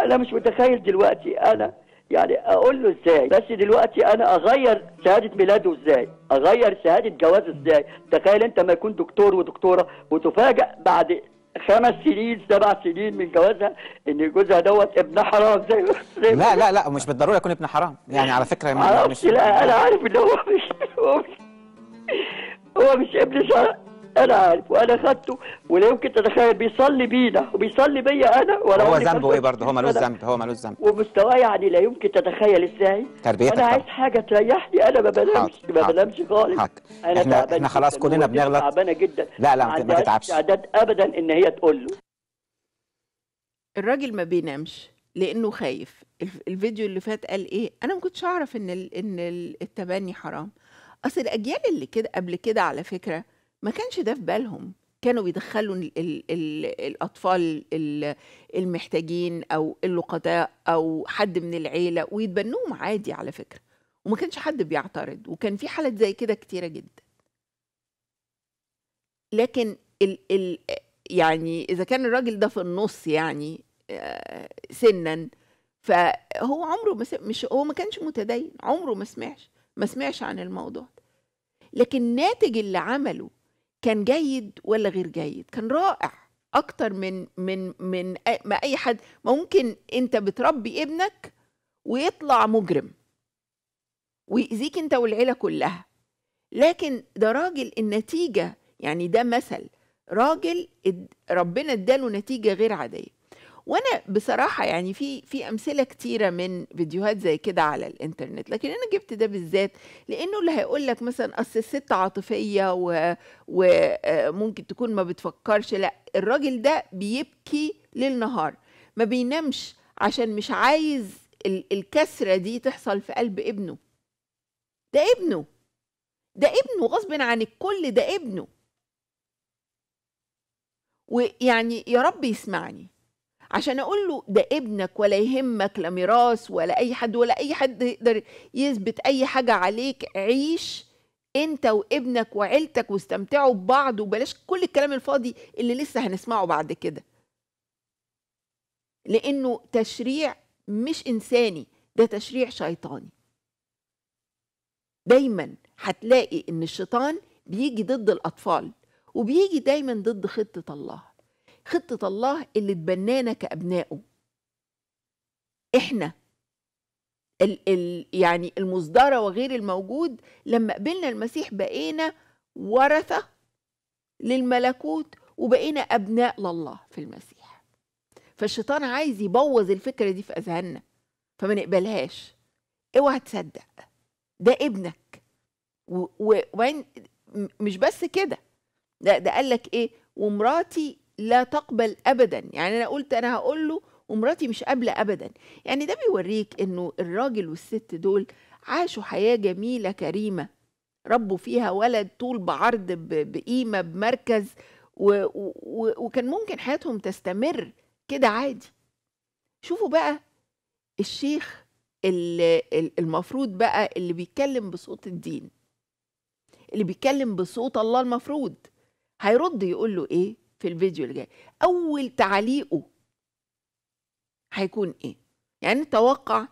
انا مش متخيل دلوقتي انا يعني اقول له ازاي بس دلوقتي انا اغير شهاده ميلاده ازاي اغير شهاده جوازه ازاي تخيل انت ما يكون دكتور ودكتوره وتفاجئ بعد خمس سنين سبع سنين من جوازها ان جوزها دوت ابن حرام زي
لا لا لا مش بالضروره يكون ابن حرام يعني على فكره
مش لا انا عارف ان هو مش هو مش, هو مش ابن شرع انا عارف وانا خدته ولا يمكن تتخيل بيصلي بينا وبيصلي بيا انا ولا هو ذنبه ايه برضه هو ملوش ذنب هو ملوش ذنب ومستواه يعني لا يمكن تتخيل ازاي تربيتك انا عايز حاجه تريحني انا ما بنامش ما بنامش خالص حق. انا احنا, احنا خلاص كلنا بنغلط تعبانه جدا لا لا ما تتعبش استعداد ابدا ان هي تقول له
الراجل ما بينامش لانه خايف الفيديو اللي فات قال ايه انا ما كنتش اعرف ان ان التبني حرام اصل الاجيال اللي كده قبل كده على فكره ما كانش ده في بالهم كانوا بيدخلوا ال ال الـ الاطفال المحتاجين او اللقطاء او حد من العيله ويتبنوهم عادي على فكره وما كانش حد بيعترض وكان في حالات زي كده كتيره جدا لكن ال ال يعني اذا كان الراجل ده في النص يعني آه، سنا فهو عمره ما مش هو ما كانش متدين عمره ما سمعش ما سمعش عن الموضوع ده لكن ناتج اللي عمله كان جيد ولا غير جيد كان رائع اكتر من من من ما اي حد ممكن انت بتربي ابنك ويطلع مجرم ويأذيك انت والعيله كلها لكن ده راجل النتيجه يعني ده مثل راجل ربنا اداله نتيجه غير عاديه وانا بصراحه يعني في في امثله كتيره من فيديوهات زي كده على الانترنت لكن انا جبت ده بالذات لانه اللي هيقول لك مثلا اصل الست عاطفيه وممكن آه، تكون ما بتفكرش لا الراجل ده بيبكي ليل نهار ما بينامش عشان مش عايز الكسره دي تحصل في قلب ابنه ده ابنه ده ابنه غصب عن الكل ده ابنه ويعني يا رب يسمعني عشان اقول له ده ابنك ولا يهمك لا ميراث ولا اي حد ولا اي حد يقدر يثبت اي حاجه عليك عيش انت وابنك وعيلتك واستمتعوا ببعض وبلاش كل الكلام الفاضي اللي لسه هنسمعه بعد كده لانه تشريع مش انساني ده تشريع شيطاني دايما هتلاقي ان الشيطان بيجي ضد الاطفال وبيجي دايما ضد خطه الله خطة الله اللي تبنانا كأبنائه إحنا ال ال يعني المصدرة وغير الموجود لما قبلنا المسيح بقينا ورثة للملكوت وبقينا أبناء لله في المسيح فالشيطان عايز يبوظ الفكرة دي في أذهاننا فما نقبلهاش اوعى تصدق ده ابنك وبعدين مش بس كده ده ده قال لك ايه ومراتي لا تقبل ابدا يعني انا قلت انا هقول له ومراتي مش قابله ابدا يعني ده بيوريك انه الراجل والست دول عاشوا حياه جميله كريمه ربوا فيها ولد طول بعرض بقيمه بمركز و و وكان ممكن حياتهم تستمر كده عادي شوفوا بقى الشيخ المفروض بقى اللي بيتكلم بصوت الدين اللي بيتكلم بصوت الله المفروض هيرد يقول له ايه في الفيديو اللي جاي اول تعليقه هيكون ايه يعني توقع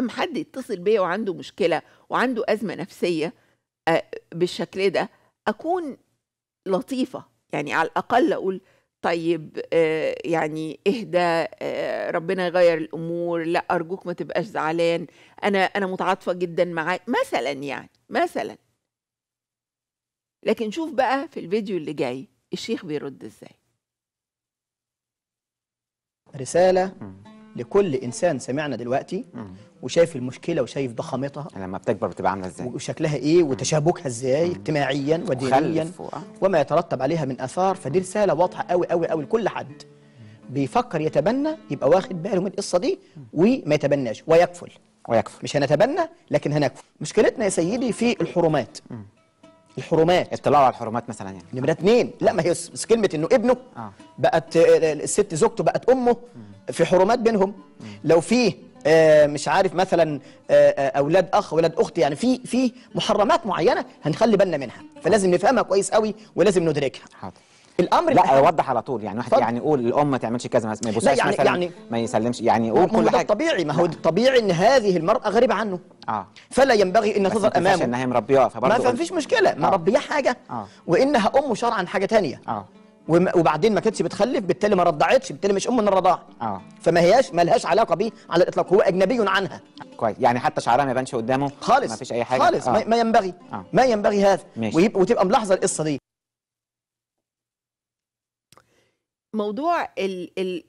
ام حد يتصل بيا وعنده مشكله وعنده ازمه نفسيه آه، بالشكل ده اكون لطيفه يعني على الاقل اقول طيب آه، يعني اهدى آه، ربنا يغير الامور لا ارجوك ما تبقاش زعلان انا انا متعاطفه جدا معاك مثلا يعني مثلا لكن شوف بقى في الفيديو اللي جاي الشيخ بيرد ازاي
رسالة لكل إنسان سمعنا دلوقتي وشايف المشكلة وشايف ضخامتها يعني لما بتكبر بتبقى عاملة ازاي وشكلها ايه وتشابكها ازاي اجتماعيا ودينيا وما يترتب عليها من آثار فدي رسالة واضحة قوي قوي قوي لكل حد بيفكر يتبنى يبقى واخد باله من القصة دي وما يتبناش ويكفل ويكفل مش هنتبنى لكن هنكفل مشكلتنا يا سيدي في الحرمات الحرمات اطلاع على الحرمات مثلا يعني نمره اثنين لا ما هي كلمه انه ابنه آه. بقت آه، آه، الست زوجته بقت امه في حرمات بينهم مم. لو في آه، مش عارف مثلا اولاد اخ اولاد اخت يعني في في محرمات معينه هنخلي بالنا منها فلازم نفهمها كويس قوي ولازم ندركها حاضر الامر لا اوضح على طول يعني واحد يعني يقول الام ما تعملش كذا ما يبصش يعني مثلا يعني ما يسلمش يعني يقول كل حاجه طبيعي ما هو طبيعي ان هذه المراه غريبه عنه اه فلا ينبغي ان تظهر امامه انها مربياه فبرضه ما فيش مشكله مربياه آه. حاجه آه. وانها ام شرعا حاجه ثانيه اه وبعدين ما كانتش بتخلف بالتالي ما رضعتش بالتالي مش ام من الرضاعه اه فما هياش ما لهاش علاقه بيه على الاطلاق هو اجنبي عنها كويس يعني حتى شعرها ما يبانش قدامه خالص ما فيش اي حاجه خالص آه. ما ينبغي آه. ما ينبغي هذا ماشي. وتبقى ملاحظه القصه دي موضوع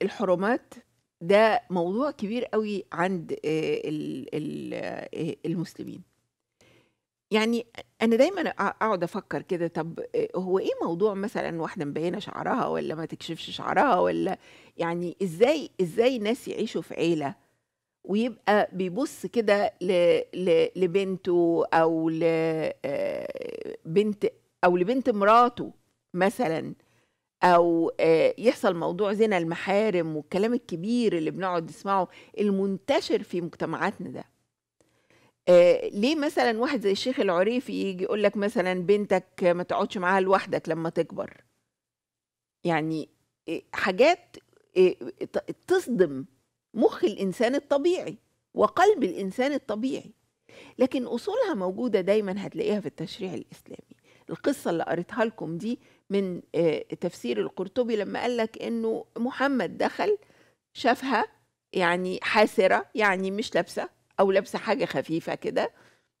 الحرمات ده موضوع كبير قوي عند آه، آه، المسلمين يعني انا دايما اقعد افكر كده طب آه، هو ايه موضوع مثلا واحده مبينه شعرها ولا ما تكشفش شعرها ولا يعني ازاي ازاي ناس يعيشوا في عيله ويبقى بيبص كده لبنته او لبنت او لبنت مراته مثلا او آه، يحصل موضوع زنا المحارم والكلام الكبير اللي بنقعد نسمعه المنتشر في مجتمعاتنا ده آه، ليه مثلا واحد زي الشيخ العريفي يجي يقول لك مثلا بنتك ما تقعدش معاها لوحدك لما تكبر يعني آه، حاجات تصدم مخ الانسان الطبيعي وقلب الانسان الطبيعي لكن اصولها موجوده دايما هتلاقيها في التشريع الاسلامي القصه اللي قريتها لكم دي من آه، تفسير القرطبي لما قال لك انه محمد دخل شافها يعني حاسره يعني مش لابسه او لابسه حاجه خفيفه كده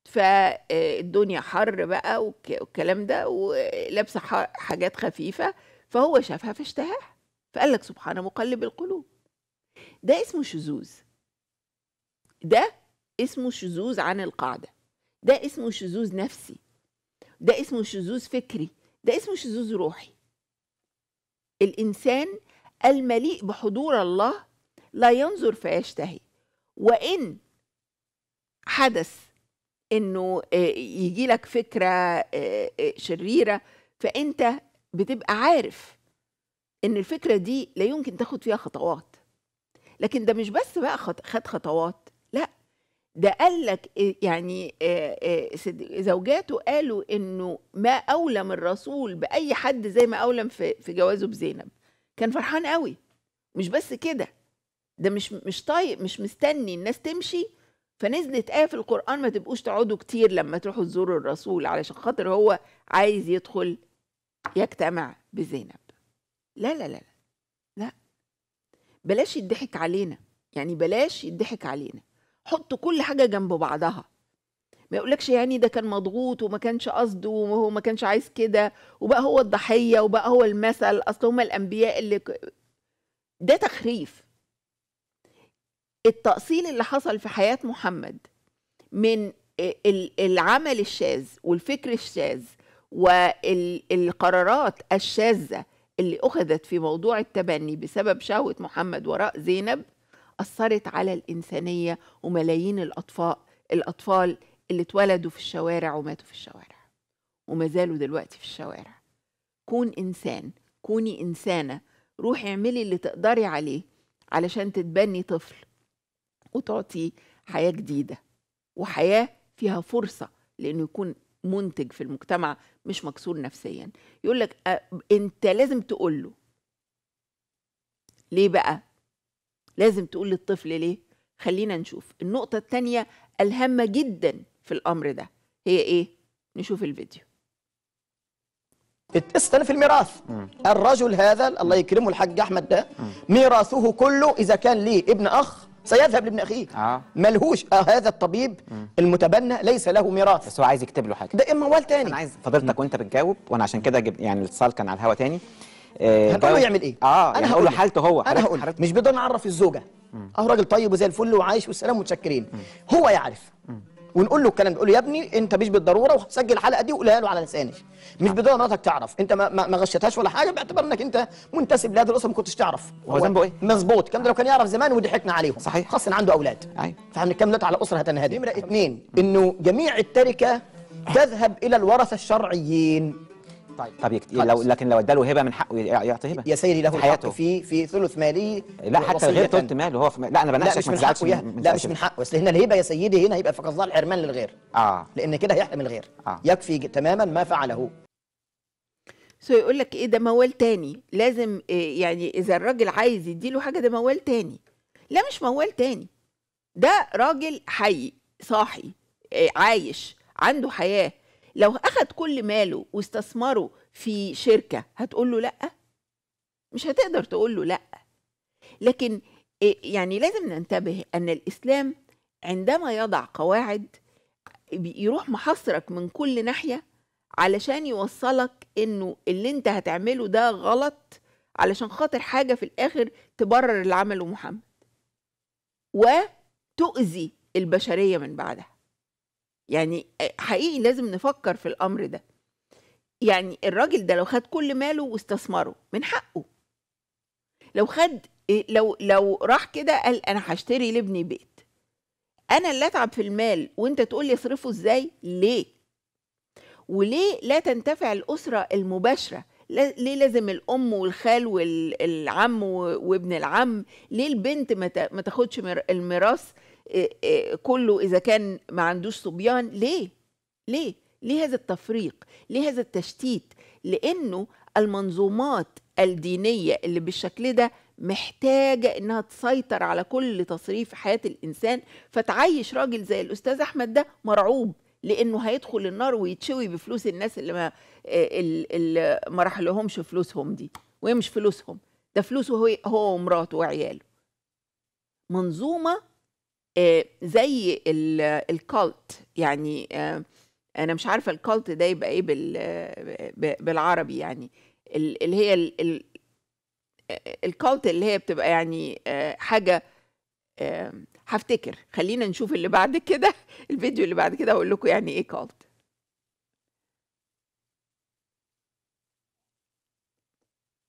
فالدنيا آه، حر بقى والكلام ده ولابسه حاجات خفيفه فهو شافها فاشتهاها فقال لك سبحان مقلب القلوب ده اسمه شذوذ ده اسمه شذوذ عن القاعده ده اسمه شذوذ نفسي ده اسمه شذوذ فكري ده اسمه شذوذ روحي الإنسان المليء بحضور الله لا ينظر فيشتهي وإن حدث إنه آه، يجي لك فكرة آه، آه، شريرة فأنت بتبقى عارف إن الفكرة دي لا يمكن تاخد فيها خطوات لكن ده مش بس بقى خد خطوات لا ده قال لك إيه، يعني آه، آه، زوجاته قالوا انه ما اولم الرسول باي حد زي ما اولم في في جوازه بزينب كان فرحان قوي مش بس كده ده مش مش طايق مش مستني الناس تمشي فنزلت آية في القرآن ما تبقوش تقعدوا كتير لما تروحوا تزوروا الرسول علشان خاطر هو عايز يدخل يجتمع بزينب لا لا لا لا بلاش يضحك علينا يعني بلاش يضحك علينا حط كل حاجه جنب بعضها ما يقولكش يعني ده كان مضغوط وما كانش قصده وهو ما كانش عايز كده وبقى هو الضحيه وبقى هو المثل اصل هما الانبياء اللي ك... ده تخريف التأصيل اللي حصل في حياه محمد من العمل الشاذ والفكر الشاذ والقرارات الشاذه اللي اخذت في موضوع التبني بسبب شهوه محمد وراء زينب أثرت على الإنسانية وملايين الأطفال الأطفال اللي اتولدوا في الشوارع وماتوا في الشوارع وما زالوا دلوقتي في الشوارع كون إنسان كوني إنسانة روحي اعملي اللي تقدري عليه علشان تتبني طفل وتعطي حياة جديدة وحياة فيها فرصة لأنه يكون منتج في المجتمع مش مكسور نفسيا يقول لك انت لازم تقول له ليه بقى لازم تقول للطفل ليه خلينا نشوف النقطة التانية الهامة جدا في الأمر ده هي إيه؟ نشوف الفيديو
في الميراث الرجل هذا الله يكرمه الحاج أحمد ده ميراثه كله إذا كان ليه ابن أخ سيذهب لابن اخيه آه. ملهوش آه هذا الطبيب مم. المتبنى ليس له ميراث بس هو عايز يكتب له حاجه ده اما موال تاني انا عايز فضيلتك وانت بتجاوب وانا عشان كده يعني الاتصال كان على الهوا تاني هتقول آه، له يعمل ايه اه انا يعني هقول له حالته هو انا هقول مش بيقدر نعرف الزوجه اهو راجل طيب وزي الفل وعايش والسلام متشكرين هو يعرف ونقول له الكلام نقول له يا ابني انت مش بالضروره وسجل الحلقه دي وقولها له على لساني مش نعم. بدون مراتك تعرف انت ما, ما غشتهاش ولا حاجه باعتبار انك انت منتسب لهذه الاسره ما كنتش تعرف هو ذنبه ايه؟ مظبوط الكلام ده لو كان يعرف زمان وضحكنا عليهم صحيح خاصه عنده اولاد ايوه فاحنا بنتكلم على اسره هتنهدم نمره اثنين انه جميع التركه تذهب الى الورثه الشرعيين طيب طب يكت... لو لكن لو اداله هبه من حقه يعطي هبه يا سيدي له الحق في في ثلث مالي لا حتى غير ثلث ماله هو في... لا انا بناقشك حقه تزعلش لا مش من حقه اصل هنا الهبه يا سيدي هنا هيبقى قضاء الحرمان للغير اه لان كده هيحرم الغير آه. يكفي تماما ما فعله
سو يقول لك ايه ده موال تاني لازم إيه يعني اذا الراجل عايز يديله حاجه ده موال تاني لا مش موال تاني ده راجل حي صاحي إيه عايش عنده حياه لو أخد كل ماله واستثمره في شركة هتقول له لأ؟ مش هتقدر تقول له لأ لكن آه، يعني لازم ننتبه أن الإسلام عندما يضع قواعد يروح محصرك من كل ناحية علشان يوصلك إنه اللي أنت هتعمله ده غلط علشان خاطر حاجة في الآخر تبرر اللي عمله محمد وتؤذي البشرية من بعدها يعني آه، حقيقي لازم نفكر في الامر ده يعني الراجل ده لو خد كل ماله واستثمره من حقه لو خد آه، لو لو راح كده قال انا هشتري لابني بيت انا اللي اتعب في المال وانت تقول لي اصرفه ازاي ليه وليه لا تنتفع الاسره المباشره ليه لازم الام والخال والعم وابن العم ليه البنت ما تاخدش الميراث إيه، إيه، كله اذا كان ما عندوش صبيان ليه ليه ليه هذا التفريق ليه هذا التشتيت لانه المنظومات الدينيه اللي بالشكل ده محتاجه انها تسيطر على كل تصريف حياه الانسان فتعيش راجل زي الاستاذ احمد ده مرعوب لانه هيدخل النار ويتشوي بفلوس الناس اللي ما آه، اللي ما راحلهمش فلوسهم دي وهي مش فلوسهم ده فلوسه هو ومراته وعياله منظومه آه، زي الكالت يعني آه، انا مش عارفه الكالت ده يبقى ايه بالعربي يعني اللي هي الكالت آه، اللي هي بتبقى يعني حاجه هفتكر خلينا نشوف اللي بعد كده (laughs) الفيديو اللي بعد كده هقول لكم يعني ايه كالت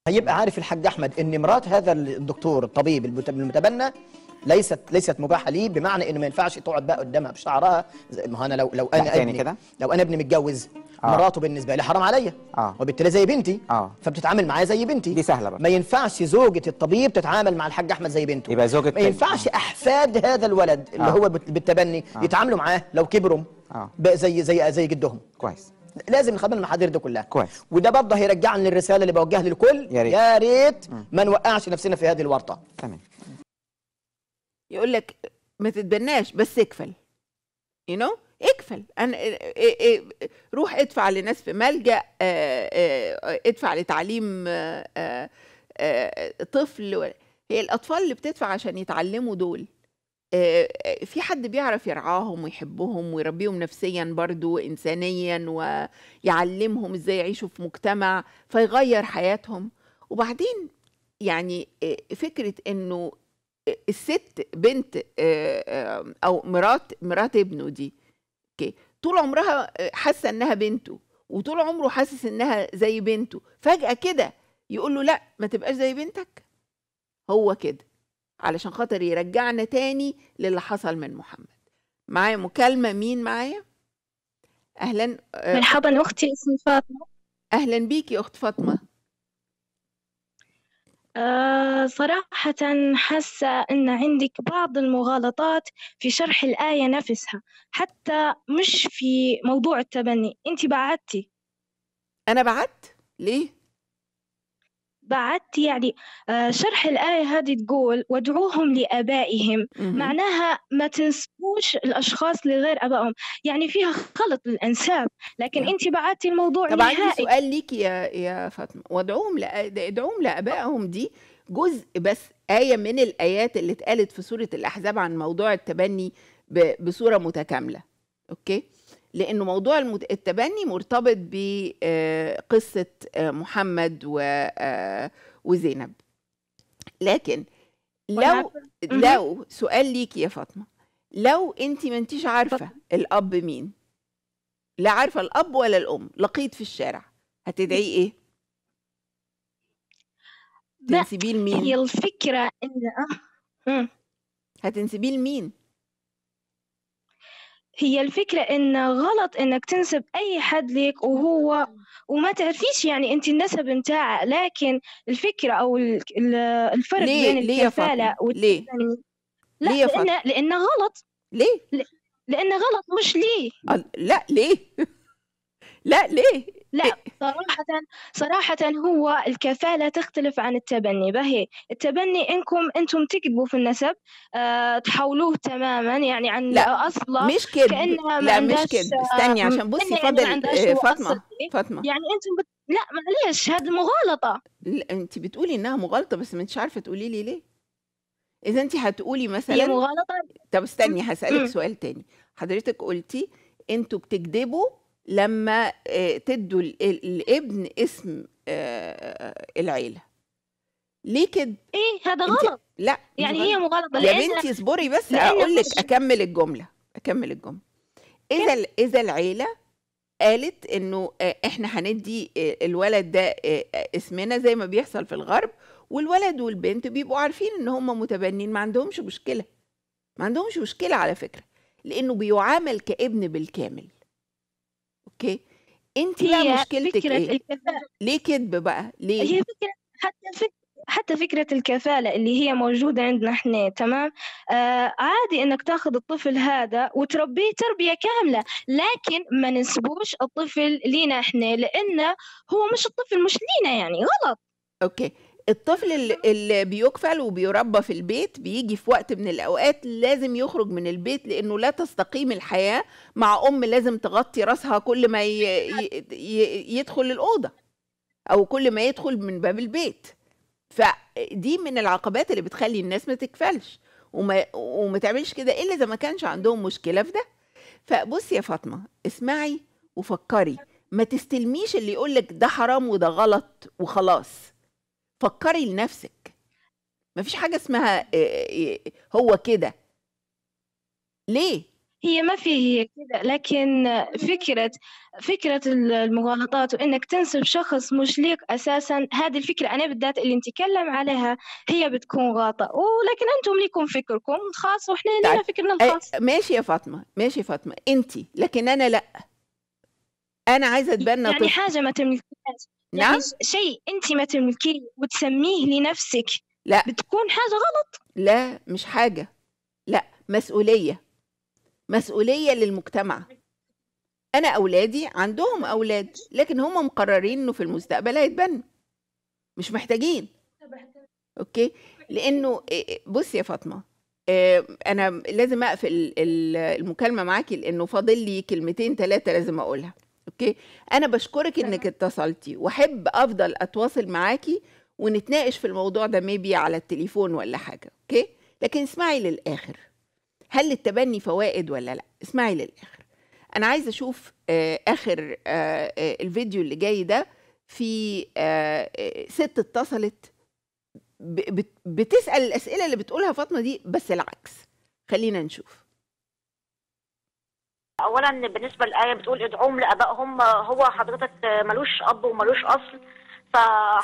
هيبقى عارف الحاج احمد ان مرات هذا الدكتور الطبيب المتبنى ليست ليست مباحه ليه بمعنى انه ما ينفعش تقعد بقى قدامها بشعرها ما انا لو لو انا ابني كده لو انا ابني متجوز آه. مراته بالنسبه لي حرام عليا آه. وبالتالي زي بنتي آه. فبتتعامل معايا زي بنتي دي سهله بقى ما ينفعش زوجة الطبيب تتعامل مع الحاج احمد زي بنته يبقى زوجة ما ينفعش احفاد هذا الولد اللي آه. هو بالتبني آه. يتعاملوا معاه لو كبروا آه. بقى زي زي زي جدهم كويس لازم نخبر المحاضر دي كلها كويس وده برضه هيرجعني للرساله اللي بوجهها للكل يا ريت ما نوقعش نفسنا في هذه الورطه تمام يقول لك ما تتبناش بس اقفل
يو نو اكفل اقفل انا إيه، إيه، إيه، روح ادفع لناس في ملجا آه، آه، ادفع لتعليم آه، طفل هي الاطفال اللي بتدفع عشان يتعلموا دول في حد بيعرف يرعاهم ويحبهم ويربيهم نفسيا برضو انسانيا ويعلمهم ازاي يعيشوا في مجتمع فيغير حياتهم وبعدين يعني فكره انه الست بنت آه، آه، او مرات مرات ابنه دي اوكي طول عمرها آه، حاسه انها بنته وطول عمره حاسس انها زي بنته فجاه كده يقول له لا ما تبقاش زي بنتك هو كده علشان خاطر يرجعنا تاني للي حصل من محمد معايا مكالمه مين معايا اهلا مرحبا اختي اسمي فاطمه
اهلا بيكي اخت فاطمه آه، صراحة حاسة أن عندك بعض المغالطات في شرح الآية نفسها حتى مش في موضوع التبني أنت بعدتي أنا بعدت؟ ليه؟ بعدت يعني آه، شرح الآية هذه تقول وادعوهم لآبائهم معناها ما تنسبوش الأشخاص لغير آبائهم يعني فيها خلط الأنساب لكن نعم. أنت بعدتي الموضوع طبعا عندي سؤال
ليك يا يا فاطمة وادعوهم ادعوهم لآبائهم دي جزء بس آية من الآيات اللي اتقالت في سورة الأحزاب عن موضوع التبني بصورة متكاملة أوكي لانه موضوع التبني مرتبط بقصه آه، آه، محمد آه، وزينب لكن لو لو سؤال ليكي يا فاطمه لو انت ما انتيش عارفه الاب مين لا عارفه الاب ولا الام لقيت في الشارع هتدعي ايه تنسبيه لمين هي
الفكره ان هتنسبيه لمين هي الفكرة إن غلط إنك تنسب أي حد ليك وهو وما تعرفيش يعني أنت النسب متاعه لكن الفكرة أو الفرق بين الكفالة ليه؟ لا ليه لأنه لأن غلط ليه؟ لأنه غلط مش ليه لا ليه؟ (laughs) لا ليه؟ لا إيه. صراحة صراحة هو الكفالة تختلف عن التبني بهي التبني إنكم أنتم تكذبوا في النسب آه تحولوه تماما يعني عن لا أصلا مش كده كأنها لا مش كده آه، استني عشان بصي يعني فضل آه، فاطمة فاطمة
يعني أنتم بت... لا معلش هذه مغالطة لا أنت بتقولي إنها مغالطة بس ما أنتش عارفة تقولي لي ليه إذا أنت هتقولي مثلا هي مغالطة طب استني هسألك سؤال تاني حضرتك قلتي أنتوا بتكذبوا لما آه، تدوا الابن اسم آه، العيله ليه كده
ايه هذا غلط لا يعني هي مغالطه يا بنتي اصبري بس اقول لك
اكمل الجمله اكمل الجمله إيه؟ اذا اذا العيله قالت انه آه، احنا هندي الولد ده اسمنا زي ما بيحصل في الغرب والولد والبنت بيبقوا عارفين ان هم متبنين ما عندهمش مشكله ما عندهمش مشكله على فكره لانه بيعامل كابن بالكامل أوكي أنت بقى مشكلتك إيه؟ الكفالة. ليه كذب بقى؟ ليه؟ هي
فكرة حتى فكرة حتى فكرة الكفالة اللي هي موجودة عندنا احنا تمام آه عادي انك تاخذ الطفل هذا وتربيه تربية كاملة لكن ما نسبوش الطفل لينا احنا لانه هو مش الطفل مش لينا يعني غلط اوكي الطفل اللي
بيكفل وبيربى في البيت بيجي في وقت من الأوقات لازم يخرج من البيت لأنه لا تستقيم الحياة مع أم لازم تغطي راسها كل ما يدخل الأوضة أو كل ما يدخل من باب البيت فدي من العقبات اللي بتخلي الناس ما تكفلش وما, وما تعملش كده إلا إذا ما كانش عندهم مشكلة في ده فبصي يا فاطمة اسمعي وفكري ما تستلميش اللي يقولك ده حرام وده غلط وخلاص فكري لنفسك مفيش حاجه اسمها آه، آه، هو كده
ليه هي ما في هي كده لكن فكرة فكرة المغالطات وإنك تنسب شخص مش ليك أساسا هذه الفكرة أنا بالذات اللي نتكلم عليها هي بتكون غلطة ولكن أنتم ليكم فكركم الخاص وإحنا لنا فكرنا آه، الخاص ماشي يا فاطمة
ماشي يا فاطمة أنت لكن أنا لأ أنا عايزة أتبنى يعني طفل. حاجة ما
تملكهاش نعم شيء انت ما تملكيه وتسميه لنفسك لا بتكون حاجه غلط لا مش حاجه لا مسؤوليه
مسؤوليه للمجتمع انا اولادي عندهم اولاد لكن هم مقررين انه في المستقبل هيتبنوا مش محتاجين اوكي لانه إيه، إيه، بص يا فاطمه آه، انا لازم اقفل المكالمه معاكي لانه فاضل لي كلمتين ثلاثه لازم اقولها اوكي انا بشكرك انك اتصلتي واحب افضل اتواصل معاكي ونتناقش في الموضوع ده ميبي على التليفون ولا حاجه اوكي لكن اسمعي للاخر هل للتبني فوائد ولا لا اسمعي للاخر انا عايزه اشوف آه، اخر آه، آه، الفيديو اللي جاي ده في ست اتصلت بتسال الاسئله اللي بتقولها فاطمه دي بس العكس خلينا نشوف
اولا بالنسبه للايه بتقول ادعوهم لابائهم هو حضرتك ملوش اب وملوش اصل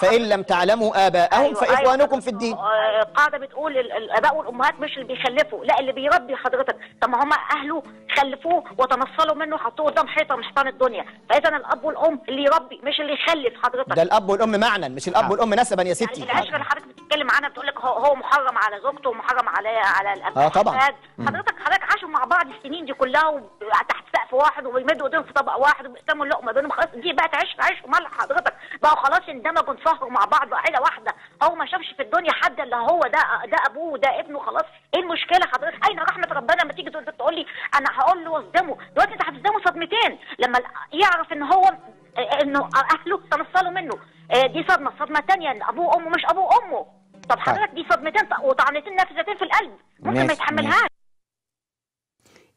فإن
لم تعلموا آباءهم أيوة, أيوة. فإخوانكم أيوة. في الدين
آه، القاعدة بتقول الآباء والأمهات مش اللي بيخلفوا لا اللي بيربي حضرتك طب ما هم أهله خلفوه وتنصلوا منه حطوه قدام حيطة من حيطان الدنيا فإذا الأب والأم اللي يربي مش اللي يخلف حضرتك ده الأب والأم
معنى مش الأب آه. والأم نسبا يا يعني ستي يعني العشرة
اللي حضرتك بتتكلم عنها بتقول لك هو محرم على زوجته ومحرم على على الأب آه طبعا حضرتك حضرتك عاشوا مع بعض السنين دي كلها تحت سقف واحد وبيمدوا ايديهم في طبق واحد وبيقسموا اللقمه بينهم خلاص دي بقت عشرة عشرة ومال حضرتك بقوا خلاص اندمجوا انصهروا مع بعض عيله واحده هو ما شافش في الدنيا حد الا هو ده ده ابوه وده ابنه خلاص ايه المشكله حضرتك اين نعم، رحمه ربنا لما تيجي تقول لي انا هقول له واصدمه دلوقتي انت هتصدمه صدمتين لما يعرف ان هو انه اهله تنصلوا منه آه، دي صدمه صدمه تانية ان ابوه وامه مش ابوه وامه طب طيب. حضرتك دي صدمتين وطعنتين نافذتين في القلب ممكن ما يتحملهاش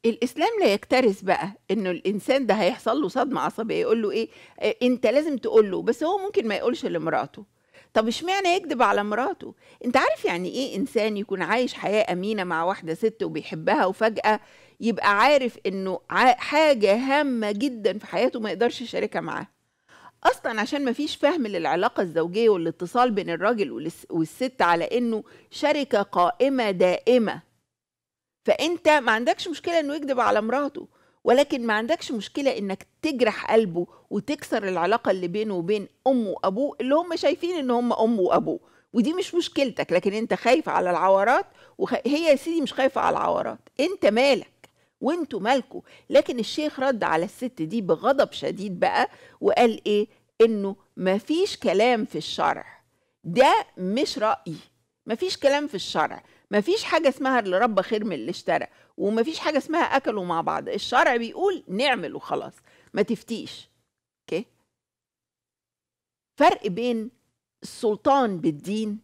الإسلام
لا يكترث بقى إنه الإنسان ده هيحصل له صدمة عصبية يقول له إيه آه، أنت لازم تقول له بس هو ممكن ما يقولش لمراته طب اشمعنى يكذب على مراته انت عارف يعني ايه انسان يكون عايش حياه امينه مع واحده ست وبيحبها وفجاه يبقى عارف انه حاجه هامه جدا في حياته ما يقدرش يشاركها معاها اصلا عشان ما فيش فهم للعلاقه الزوجيه والاتصال بين الراجل والست على انه شركه قائمه دائمه فانت ما عندكش مشكله انه يكذب على مراته ولكن ما عندكش مشكله انك تجرح قلبه وتكسر العلاقه اللي بينه وبين امه وابوه اللي هم شايفين ان هم امه وابوه ودي مش مشكلتك لكن انت خايف على العورات وهي يا سيدي مش خايفه على العورات انت مالك وانتوا مالكوا لكن الشيخ رد على الست دي بغضب شديد بقى وقال ايه انه ما فيش كلام في الشرع ده مش رايي ما فيش كلام في الشرع مفيش حاجه اسمها اللي ربى خير من اللي اشترى ومفيش حاجه اسمها اكلوا مع بعض الشرع بيقول نعمل وخلاص ما تفتيش اوكي فرق بين السلطان بالدين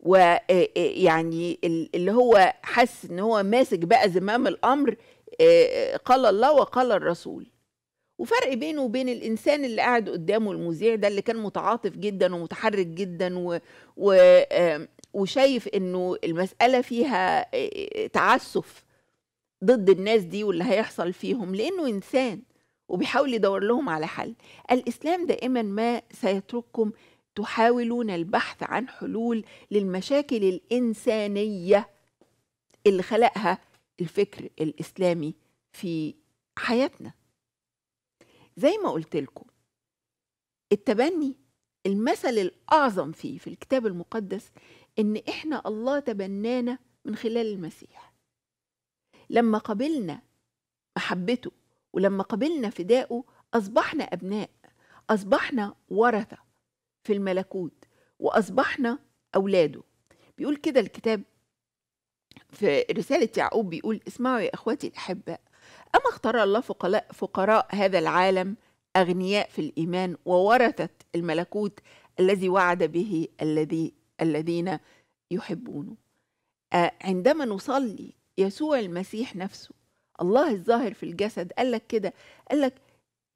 ويعني آه، آه، اللي هو حس ان هو ماسك بقى زمام الامر آه، قال الله وقال الرسول وفرق بينه وبين الانسان اللي قاعد قدامه المذيع ده اللي كان متعاطف جدا ومتحرك جدا و, و وشايف انه المساله فيها آه، آه، تعسف ضد الناس دي واللي هيحصل فيهم لانه انسان وبيحاول يدور لهم على حل الاسلام دائما ما سيترككم تحاولون البحث عن حلول للمشاكل الانسانيه اللي خلقها الفكر الاسلامي في حياتنا زي ما قلت لكم التبني المثل الاعظم فيه في الكتاب المقدس ان احنا الله تبنانا من خلال المسيح لما قبلنا محبته ولما قبلنا فدائه اصبحنا ابناء اصبحنا ورثه في الملكوت واصبحنا اولاده بيقول كده الكتاب في رسالة يعقوب بيقول اسمعوا يا اخواتي الأحباء أما اختار الله فقراء, فقراء هذا العالم أغنياء في الإيمان وورثة الملكوت الذي وعد به الذي الذين يحبونه عندما نصلي يسوع المسيح نفسه الله الظاهر في الجسد قال لك كده قال لك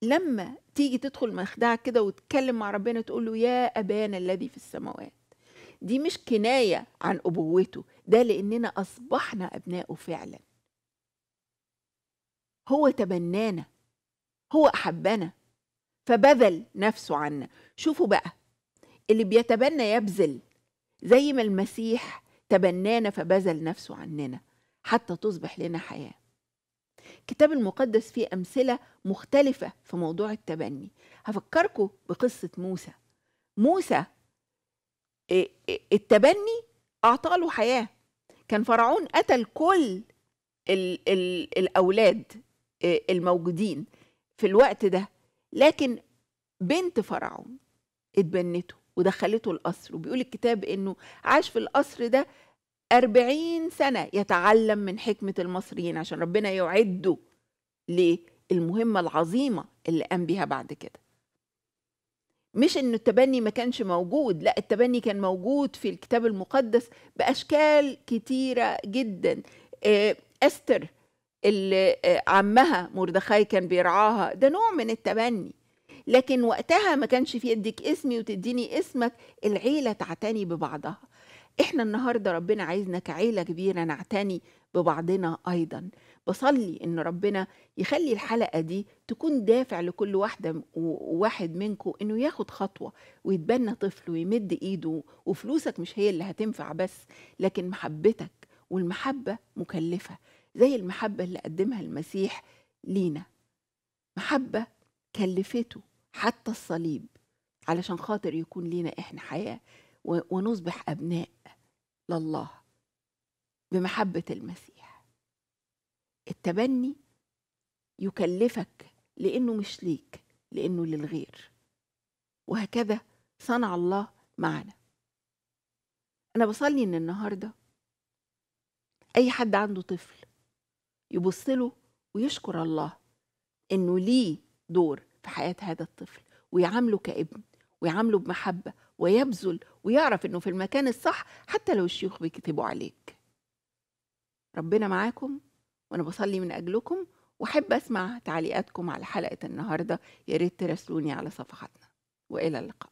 لما تيجي تدخل مخدعك كده وتتكلم مع ربنا تقول له يا أبانا الذي في السماوات دي مش كناية عن أبوته ده لأننا أصبحنا أبناءه فعلا هو تبنانا هو أحبنا فبذل نفسه عنا شوفوا بقى اللي بيتبنى يبذل زي ما المسيح تبنانا فبذل نفسه عننا حتى تصبح لنا حياه الكتاب المقدس فيه امثله مختلفه في موضوع التبني هفكركم بقصه موسى موسى التبني له حياه كان فرعون قتل كل ال ال الاولاد الموجودين في الوقت ده لكن بنت فرعون اتبنته ودخلته القصر وبيقول الكتاب انه عاش في القصر ده أربعين سنة يتعلم من حكمة المصريين عشان ربنا يعده للمهمة العظيمة اللي قام بيها بعد كده مش ان التبني ما كانش موجود لا التبني كان موجود في الكتاب المقدس باشكال كتيره جدا آه، استر اللي آه، عمها مردخاي كان بيرعاها ده نوع من التبني لكن وقتها ما كانش في يديك اسمي وتديني اسمك العيله تعتني ببعضها احنا النهارده ربنا عايزنا كعيله كبيره نعتني ببعضنا ايضا بصلي ان ربنا يخلي الحلقه دي تكون دافع لكل واحده وواحد منكم انه ياخد خطوه ويتبنى طفل ويمد ايده وفلوسك مش هي اللي هتنفع بس لكن محبتك والمحبه مكلفه زي المحبه اللي قدمها المسيح لينا محبه كلفته حتى الصليب علشان خاطر يكون لينا احنا حياه ونصبح ابناء لله بمحبه المسيح التبني يكلفك لانه مش ليك لانه للغير وهكذا صنع الله معنا انا بصلي ان النهارده اي حد عنده طفل يبص له ويشكر الله انه ليه دور في حياه هذا الطفل ويعامله كابن ويعامله بمحبه ويبذل ويعرف انه في المكان الصح حتى لو الشيوخ بيكتبوا عليك ربنا معاكم وانا بصلي من اجلكم واحب اسمع تعليقاتكم على حلقه النهارده يا ريت تراسلوني على صفحتنا والى اللقاء